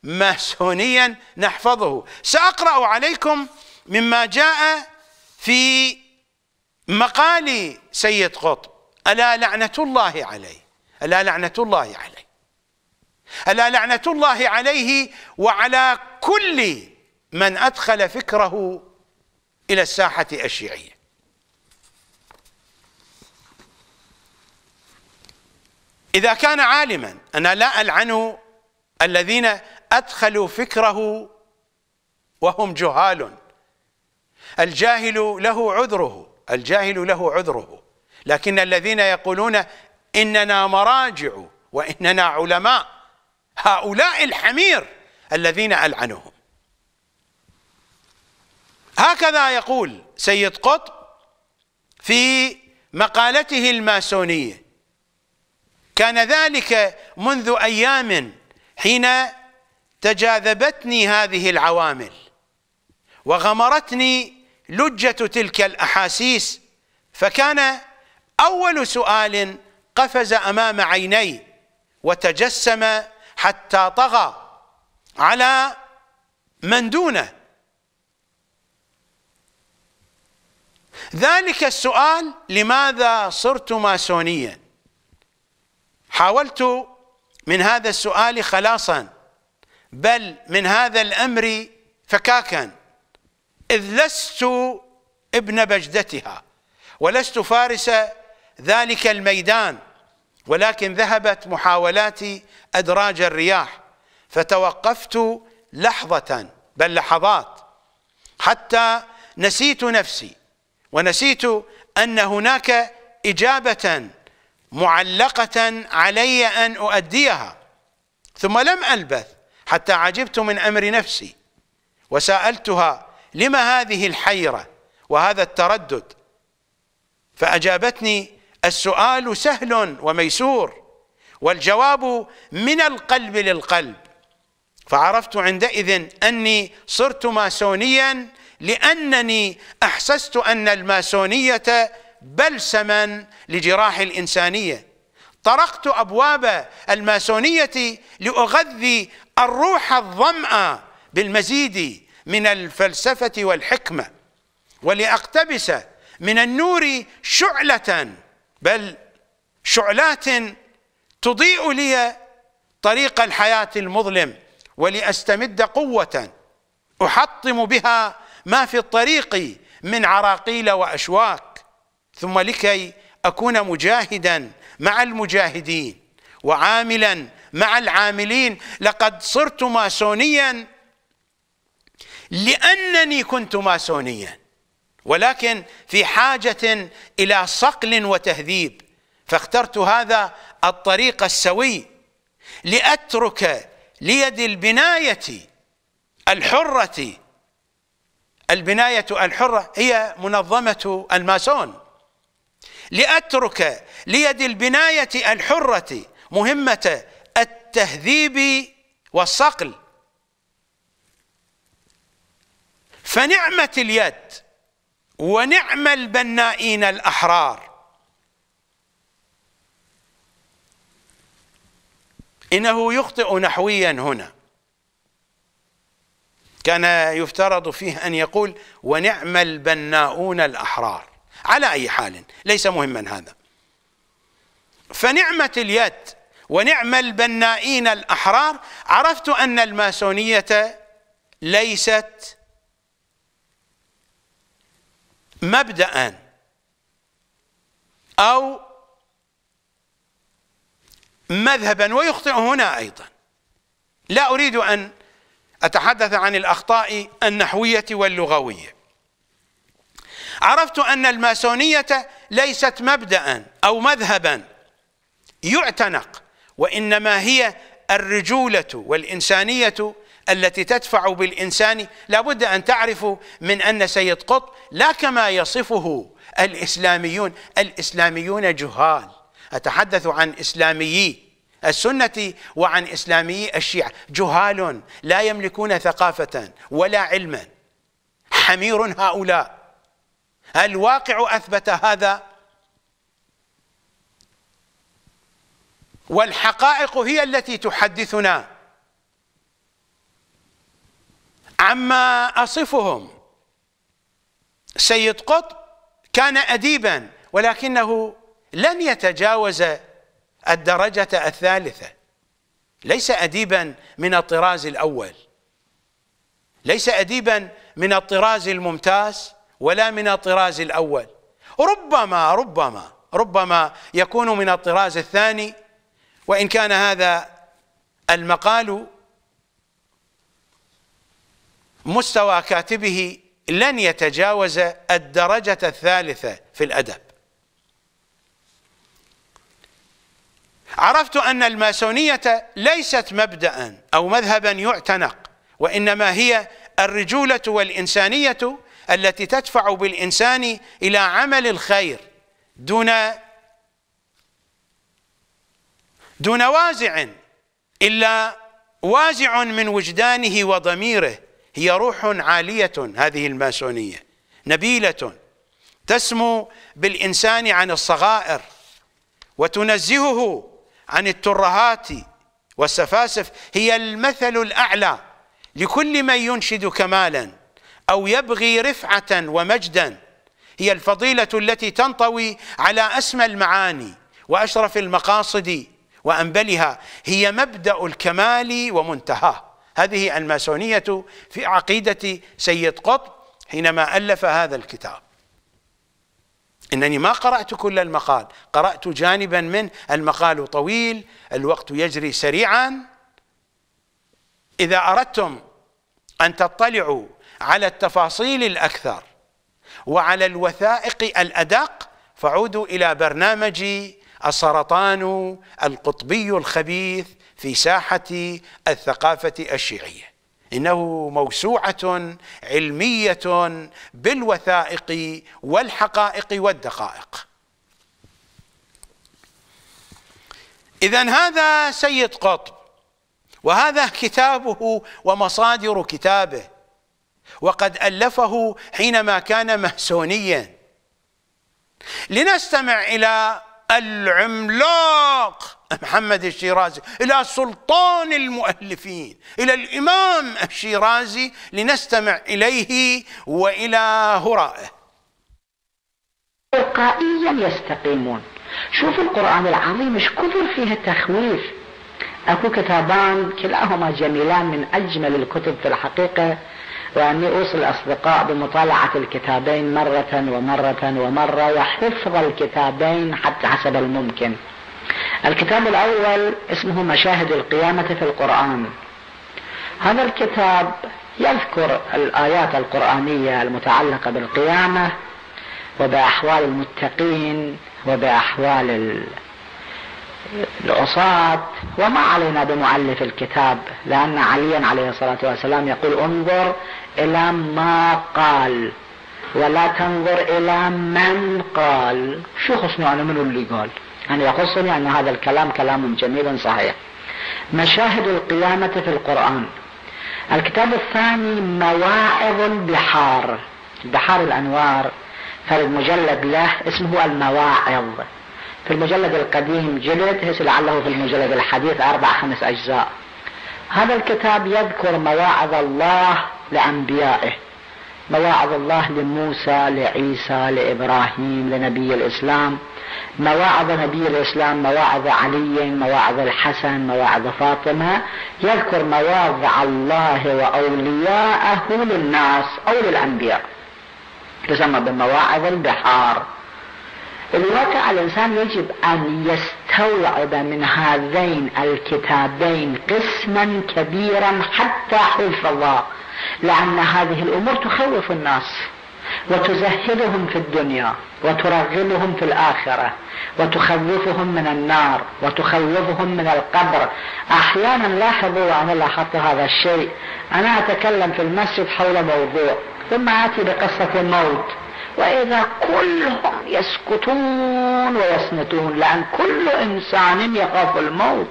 ماسونيا نحفظه سأقرأ عليكم مما جاء في مقال سيد قطب ألا لعنة الله عليه ألا لعنة الله عليه ألا لعنة الله عليه وعلى كل من أدخل فكره إلى الساحة الشيعية إذا كان عالما أنا لا ألعن الذين أدخلوا فكره وهم جهال الجاهل له عذره الجاهل له عذره لكن الذين يقولون إننا مراجع وإننا علماء هؤلاء الحمير الذين ألعنهم هكذا يقول سيد قطب في مقالته الماسونية كان ذلك منذ أيام حين تجاذبتني هذه العوامل وغمرتني لجة تلك الأحاسيس فكان أول سؤال قفز امام عينيه وتجسم حتى طغى على من دونه ذلك السؤال لماذا صرت ماسونيا حاولت من هذا السؤال خلاصا بل من هذا الامر فكاكا اذ لست ابن بجدتها ولست فارس ذلك الميدان ولكن ذهبت محاولاتي أدراج الرياح فتوقفت لحظة بل لحظات حتى نسيت نفسي ونسيت أن هناك إجابة معلقة علي أن أؤديها ثم لم ألبث حتى عجبت من أمر نفسي وسألتها لما هذه الحيرة وهذا التردد فأجابتني السؤال سهل وميسور والجواب من القلب للقلب فعرفت عندئذ أني صرت ماسونيا لأنني أحسست أن الماسونية بلسما لجراح الإنسانية طرقت أبواب الماسونية لأغذي الروح الظمأ بالمزيد من الفلسفة والحكمة ولأقتبس من النور شعلة بل شعلات تضيء لي طريق الحياة المظلم ولأستمد قوة أحطم بها ما في الطريق من عراقيل وأشواك ثم لكي أكون مجاهدا مع المجاهدين وعاملا مع العاملين لقد صرت ماسونيا لأنني كنت ماسونيا ولكن في حاجة إلى صقل وتهذيب فاخترت هذا الطريق السوي لأترك ليد البناية الحرة البناية الحرة هي منظمة الماسون لأترك ليد البناية الحرة مهمة التهذيب والصقل فنعمة اليد ونعم البنائين الأحرار إنه يخطئ نحويا هنا كان يفترض فيه أن يقول ونعم البناؤون الأحرار على أي حال ليس مهما هذا فنعمة اليد ونعم البنائين الأحرار عرفت أن الماسونية ليست مبدأ أو مذهبا ويخطئ هنا أيضا لا أريد أن أتحدث عن الأخطاء النحوية واللغوية عرفت أن الماسونية ليست مبدأ أو مذهبا يعتنق وإنما هي الرجولة والإنسانية التي تدفع بالإنسان لابد أن تعرفوا من أن سيد قطب لا كما يصفه الإسلاميون الإسلاميون جهال أتحدث عن إسلاميي السنة وعن إسلاميي الشيعة جهال لا يملكون ثقافة ولا علما حمير هؤلاء الواقع أثبت هذا والحقائق هي التي تحدثنا عما أصفهم سيد قطب كان أديبا ولكنه لن يتجاوز الدرجة الثالثة ليس أديبا من الطراز الأول ليس أديبا من الطراز الممتاز ولا من الطراز الأول ربما ربما ربما يكون من الطراز الثاني وإن كان هذا المقال مستوى كاتبه لن يتجاوز الدرجة الثالثة في الأدب عرفت أن الماسونية ليست مبدأ أو مذهبا يعتنق وإنما هي الرجولة والإنسانية التي تدفع بالإنسان إلى عمل الخير دون دون وازع إلا وازع من وجدانه وضميره هي روح عالية هذه الماسونية نبيلة تسمو بالإنسان عن الصغائر وتنزهه عن الترهات والسفاسف هي المثل الأعلى لكل من ينشد كمالا أو يبغي رفعة ومجدا هي الفضيلة التي تنطوي على أسمى المعاني وأشرف المقاصد وأنبلها هي مبدأ الكمال ومنتهاه هذه الماسونية في عقيدة سيد قطب حينما ألف هذا الكتاب إنني ما قرأت كل المقال قرأت جانبا منه المقال طويل الوقت يجري سريعا إذا أردتم أن تطلعوا على التفاصيل الأكثر وعلى الوثائق الأدق فعودوا إلى برنامجي السرطان القطبي الخبيث في ساحة الثقافة الشيعية إنه موسوعة علمية بالوثائق والحقائق والدقائق إذا هذا سيد قطب وهذا كتابه ومصادر كتابه وقد ألفه حينما كان ماسونيا لنستمع إلى العملاق محمد الشيرازي إلى سلطان المؤلفين إلى الإمام الشيرازي لنستمع إليه وإلى هرائه تلقائيا يستقيمون شوف القرآن العظيم مش كثر فيه تخويف أكو كتابان كلاهما جميلان من أجمل الكتب في الحقيقة وأني أوصي الأصدقاء بمطالعة الكتابين مرة ومرة ومرة وحفظ الكتابين حتى حسب الممكن الكتاب الأول اسمه مشاهد القيامة في القرآن هذا الكتاب يذكر الآيات القرآنية المتعلقة بالقيامة وبأحوال المتقين وبأحوال العصاة وما علينا بمعلف الكتاب لأن عليا عليه الصلاة والسلام يقول انظر إلى ما قال ولا تنظر إلى من قال شو خصنا على منو اللي قال أن يعني يخصني أن هذا الكلام كلام جميل صحيح مشاهد القيامة في القرآن الكتاب الثاني مواعظ البحار بحار الأنوار فالمجلد له اسمه المواعظ في المجلد القديم جلد لعله في المجلد الحديث أربع خمس أجزاء هذا الكتاب يذكر مواعظ الله لأنبيائه مواعظ الله لموسى لعيسى لإبراهيم لنبي الإسلام مواعظ نبي الإسلام مواعظ علي مواعظ الحسن مواعظ فاطمة يذكر مواضع الله وأولياءه للناس أو للأنبياء تسمى بمواعظ البحار الواقع الإنسان يجب أن يستوعب من هذين الكتابين قسما كبيرا حتى حلف الله لأن هذه الأمور تخوف الناس وتزهدهم في الدنيا وترغبهم في الآخرة وتخوفهم من النار وتخوفهم من القبر أحيانا لاحظوا وأنا لاحظت هذا الشيء أنا أتكلم في المسجد حول موضوع ثم آتي بقصة الموت وإذا كلهم يسكتون ويسنتون لأن كل إنسان يخاف الموت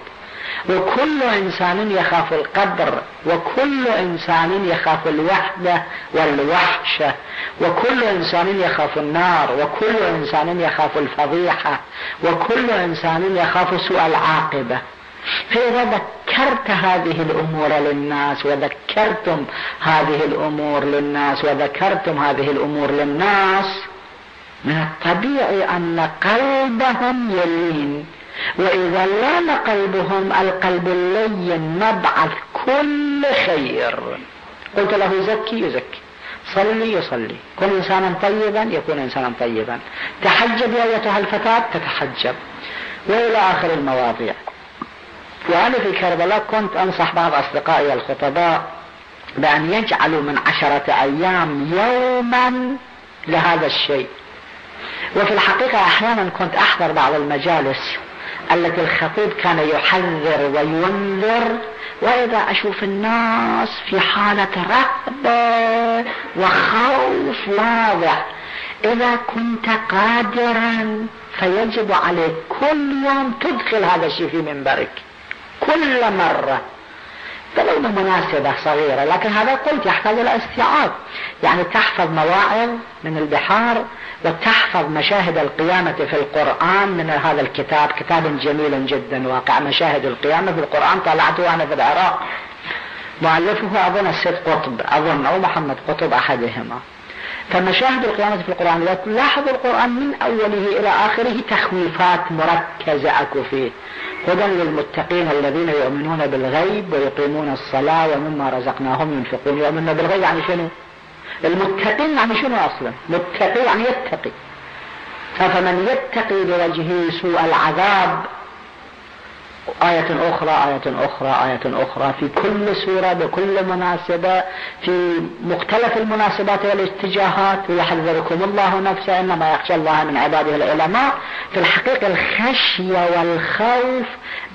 وكل إنسان يخاف القبر وكل إنسان يخاف الوحدة والوحشة وكل إنسان يخاف النار وكل إنسان يخاف الفضيحة وكل إنسان يخاف سوء العاقبة فإذا ذكرت هذه الأمور للناس وذكرتم هذه الأمور للناس وذكرتم هذه الأمور للناس من الطبيعي أن قلبهم يلين واذا لان قلبهم القلب اللين مبعث كل خير قلت له زكي يزكي صلي يصلي كن انسانا طيبا يكون انسانا طيبا تحجب يا ايتها الفتاه تتحجب والى اخر المواضيع وانا في كربلاء كنت انصح بعض اصدقائي الخطباء بان يجعلوا من عشره ايام يوما لهذا الشيء وفي الحقيقه احيانا كنت احضر بعض المجالس التي الخطيب كان يحذر وينذر وإذا أشوف الناس في حالة رهبة وخوف واضح إذا كنت قادرا فيجب عليك كل يوم تدخل هذا الشيء في منبرك كل مرة كلمة مناسبة صغيرة لكن هذا قلت يحتاج إلى استيعاب يعني تحفظ مواعظ من البحار وتحفظ مشاهد القيامة في القرآن من هذا الكتاب كتاب جميل جدا واقع مشاهد القيامة في القرآن طلعته أنا في العراق مؤلفه أظن السيد قطب أظن أو محمد قطب أحدهما فمشاهد القيامة في القرآن إذا تلاحظ القرآن من أوله إلى آخره تخويفات مركزة أكو فيه هدى للمتقين الذين يؤمنون بالغيب ويقيمون الصلاة ومما رزقناهم ينفقون يؤمنون بالغيب يعني شنو المتقين يعني شنو أصلا متقي يعني يتقي فمن يتقي بوجهه سوء العذاب آية أخرى آية أخرى آية أخرى في كل سورة بكل مناسبة في مختلف المناسبات والاتجاهات ويحذركم الله نفسه إنما يخشى الله من عباده العلماء في الحقيقة الخشية والخوف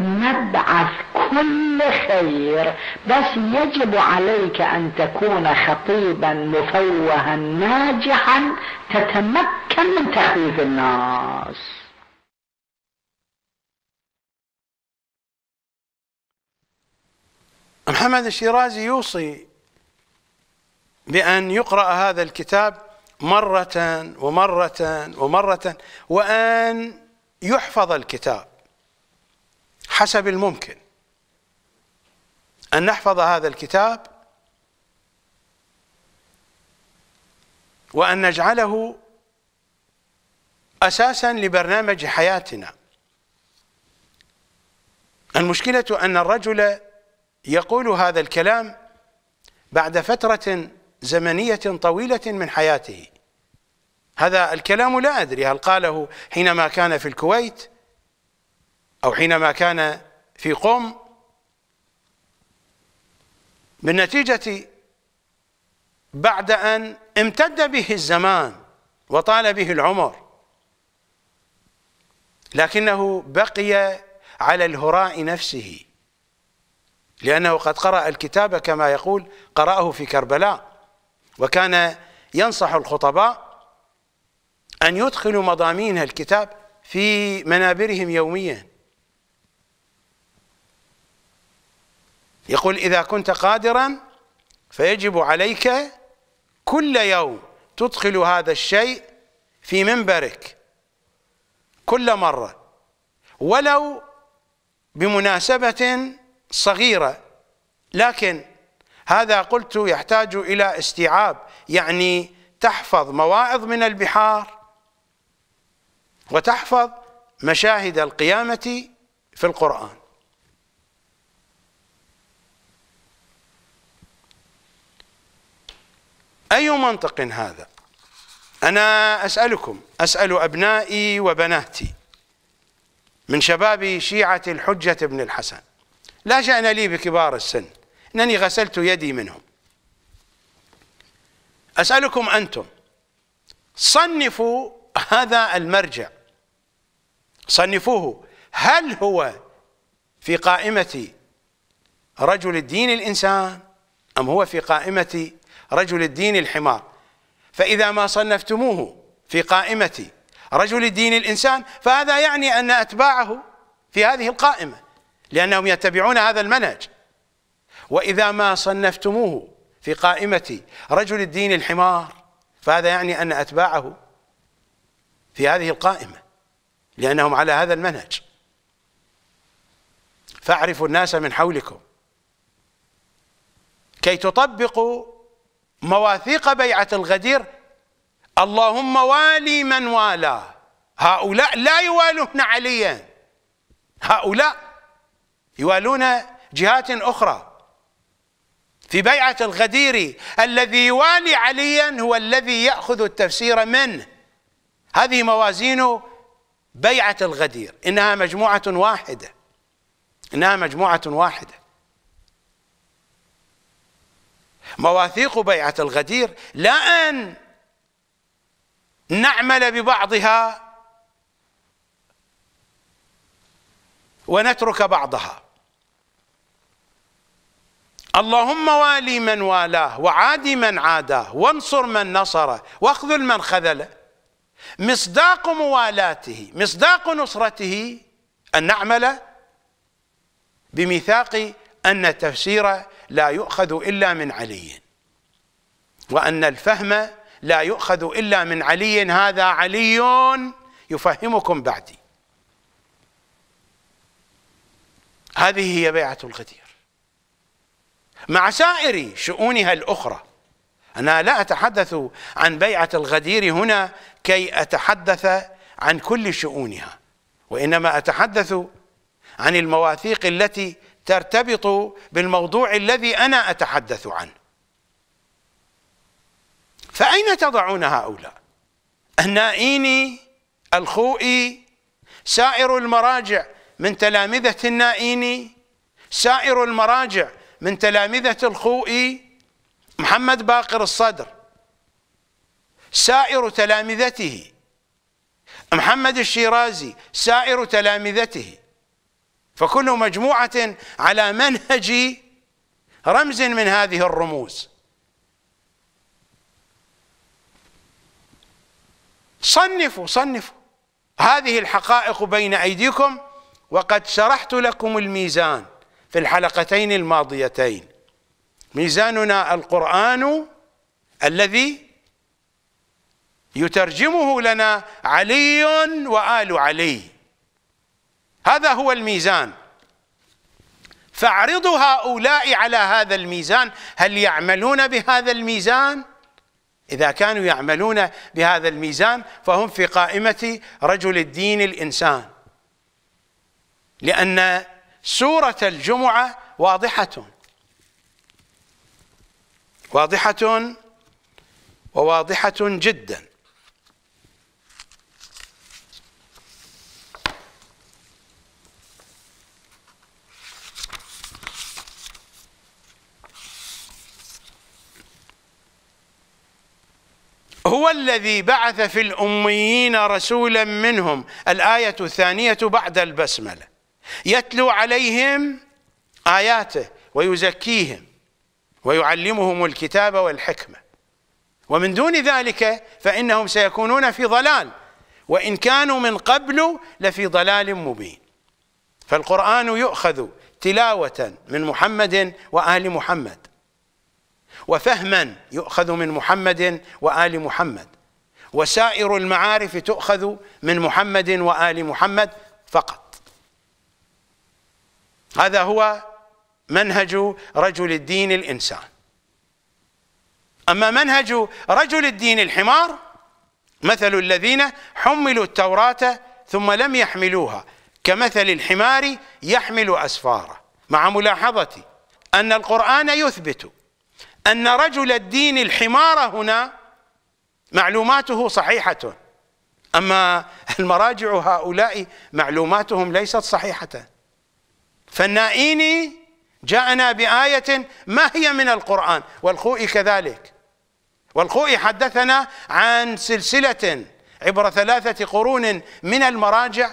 مبعث كل خير بس يجب عليك أن تكون خطيبا مفوها ناجحا تتمكن من تخويف الناس محمد الشيرازي يوصي بأن يقرأ هذا الكتاب مرة ومرة ومرة وأن يحفظ الكتاب حسب الممكن أن نحفظ هذا الكتاب وأن نجعله أساسا لبرنامج حياتنا المشكلة أن الرجل يقول هذا الكلام بعد فترة زمنية طويلة من حياته هذا الكلام لا أدري هل قاله حينما كان في الكويت أو حينما كان في قم بالنتيجة بعد أن امتد به الزمان وطال به العمر لكنه بقي على الهراء نفسه لأنه قد قرأ الكتاب كما يقول قرأه في كربلاء وكان ينصح الخطباء أن يدخلوا مضامين الكتاب في منابرهم يوميا يقول إذا كنت قادرا فيجب عليك كل يوم تدخل هذا الشيء في منبرك كل مرة ولو بمناسبة صغيرة لكن هذا قلت يحتاج إلى استيعاب يعني تحفظ مواعظ من البحار وتحفظ مشاهد القيامة في القرآن أي منطق هذا أنا أسألكم أسأل أبنائي وبناتي من شباب شيعة الحجة بن الحسن لا شأن لي بكبار السن أنني غسلت يدي منهم أسألكم أنتم صنفوا هذا المرجع صنفوه هل هو في قائمة رجل الدين الإنسان أم هو في قائمة رجل الدين الحمار فإذا ما صنفتموه في قائمة رجل الدين الإنسان فهذا يعني أن أتباعه في هذه القائمة لأنهم يتبعون هذا المنهج وإذا ما صنفتموه في قائمة رجل الدين الحمار فهذا يعني أن أتباعه في هذه القائمة لأنهم على هذا المنهج فاعرفوا الناس من حولكم كي تطبقوا مواثيق بيعة الغدير اللهم والي من والاه هؤلاء لا يوالون عليا هؤلاء يوالون جهات أخرى في بيعة الغدير الذي يوالي عليا هو الذي يأخذ التفسير منه هذه موازين بيعة الغدير إنها مجموعة واحدة إنها مجموعة واحدة مواثيق بيعة الغدير لا أن نعمل ببعضها ونترك بعضها اللهم والي من والاه وعادي من عاداه وانصر من نصره واخذل من خذله مصداق موالاته مصداق نصرته أن نعمل بميثاق أن التفسير لا يؤخذ إلا من علي وأن الفهم لا يؤخذ إلا من علي هذا علي يفهمكم بعدي هذه هي بيعة الغدير مع سائر شؤونها الأخرى أنا لا أتحدث عن بيعة الغدير هنا كي أتحدث عن كل شؤونها وإنما أتحدث عن المواثيق التي ترتبط بالموضوع الذي أنا أتحدث عنه فأين تضعون هؤلاء النائين الخوئي سائر المراجع من تلامذة النائين سائر المراجع من تلامذة الخوئي محمد باقر الصدر سائر تلامذته محمد الشيرازي سائر تلامذته فكل مجموعة على منهج رمز من هذه الرموز صنفوا صنفوا هذه الحقائق بين أيديكم وقد شرحت لكم الميزان في الحلقتين الماضيتين ميزاننا القرآن الذي يترجمه لنا علي وآل علي هذا هو الميزان فاعرضوا هؤلاء على هذا الميزان هل يعملون بهذا الميزان إذا كانوا يعملون بهذا الميزان فهم في قائمة رجل الدين الإنسان لأن سورة الجمعة واضحة واضحة وواضحة جدا هو الذي بعث في الأميين رسولا منهم الآية الثانية بعد البسملة يتلو عليهم آياته ويزكيهم ويعلمهم الكتاب والحكمة ومن دون ذلك فإنهم سيكونون في ضلال وإن كانوا من قبل لفي ضلال مبين فالقرآن يؤخذ تلاوة من محمد وآل محمد وفهما يؤخذ من محمد وآل محمد وسائر المعارف تؤخذ من محمد وآل محمد فقط هذا هو منهج رجل الدين الإنسان أما منهج رجل الدين الحمار مثل الذين حملوا التوراة ثم لم يحملوها كمثل الحمار يحمل أسفاره مع ملاحظتي أن القرآن يثبت أن رجل الدين الحمار هنا معلوماته صحيحة أما المراجع هؤلاء معلوماتهم ليست صحيحة فالنائيني جاءنا بآية ما هي من القرآن والخوئي كذلك والخوئي حدثنا عن سلسلة عبر ثلاثة قرون من المراجع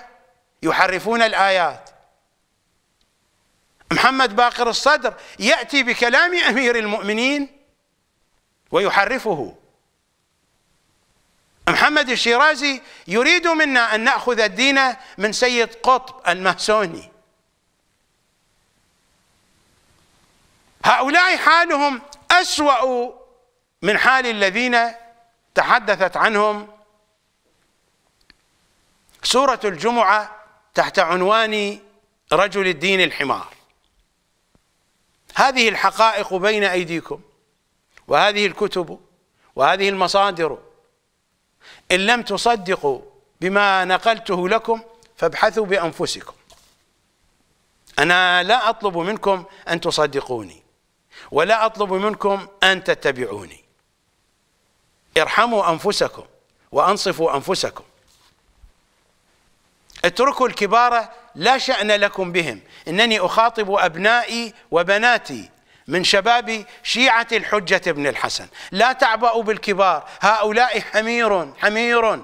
يحرفون الآيات محمد باقر الصدر يأتي بكلام أمير المؤمنين ويحرفه محمد الشيرازي يريد منا أن نأخذ الدين من سيد قطب المهسوني هؤلاء حالهم أسوأ من حال الذين تحدثت عنهم سورة الجمعة تحت عنوان رجل الدين الحمار هذه الحقائق بين أيديكم وهذه الكتب وهذه المصادر إن لم تصدقوا بما نقلته لكم فابحثوا بأنفسكم أنا لا أطلب منكم أن تصدقوني ولا أطلب منكم أن تتبعوني ارحموا أنفسكم وأنصفوا أنفسكم اتركوا الكبار لا شأن لكم بهم إنني أخاطب أبنائي وبناتي من شباب شيعة الحجة بن الحسن لا تعبأوا بالكبار هؤلاء حمير حمير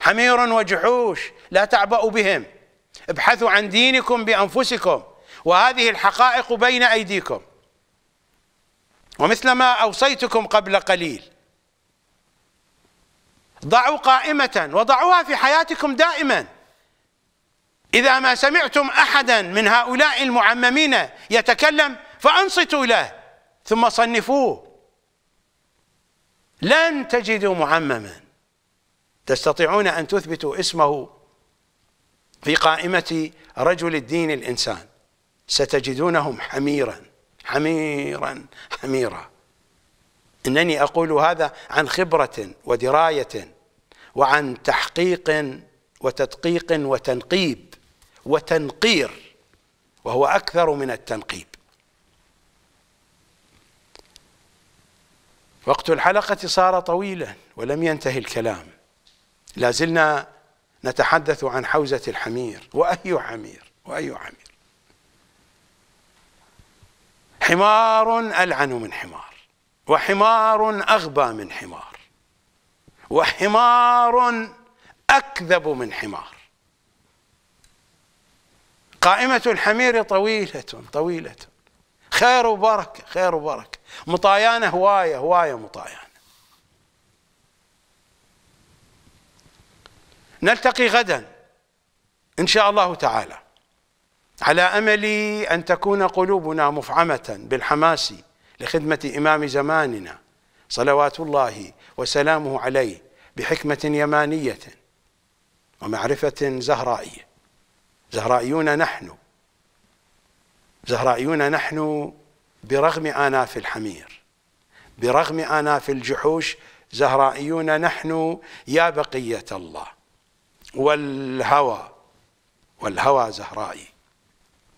حمير وجحوش لا تعبأوا بهم ابحثوا عن دينكم بأنفسكم وهذه الحقائق بين أيديكم ومثل ما أوصيتكم قبل قليل ضعوا قائمة وضعوها في حياتكم دائما إذا ما سمعتم أحدا من هؤلاء المعممين يتكلم فأنصتوا له ثم صنفوه لن تجدوا معمما تستطيعون أن تثبتوا اسمه في قائمة رجل الدين الإنسان ستجدونهم حميراً حميرا حميرا انني اقول هذا عن خبره ودرايه وعن تحقيق وتدقيق وتنقيب وتنقير وهو اكثر من التنقيب وقت الحلقه صار طويلا ولم ينتهي الكلام لازلنا نتحدث عن حوزه الحمير واي حمير واي حمير حمار ألعن من حمار وحمار أغبى من حمار وحمار أكذب من حمار قائمة الحمير طويلة طويلة خير وبركة خير وبركة مطايانة هواية هواية مطايانة نلتقي غدا إن شاء الله تعالى على أمل ان تكون قلوبنا مفعمه بالحماس لخدمه امام زماننا صلوات الله وسلامه عليه بحكمه يمانيه ومعرفه زهرائيه زهرائيون نحن زهرائيون نحن برغم آناف الحمير برغم آناف الجحوش زهرائيون نحن يا بقية الله والهوى والهوى زهرائي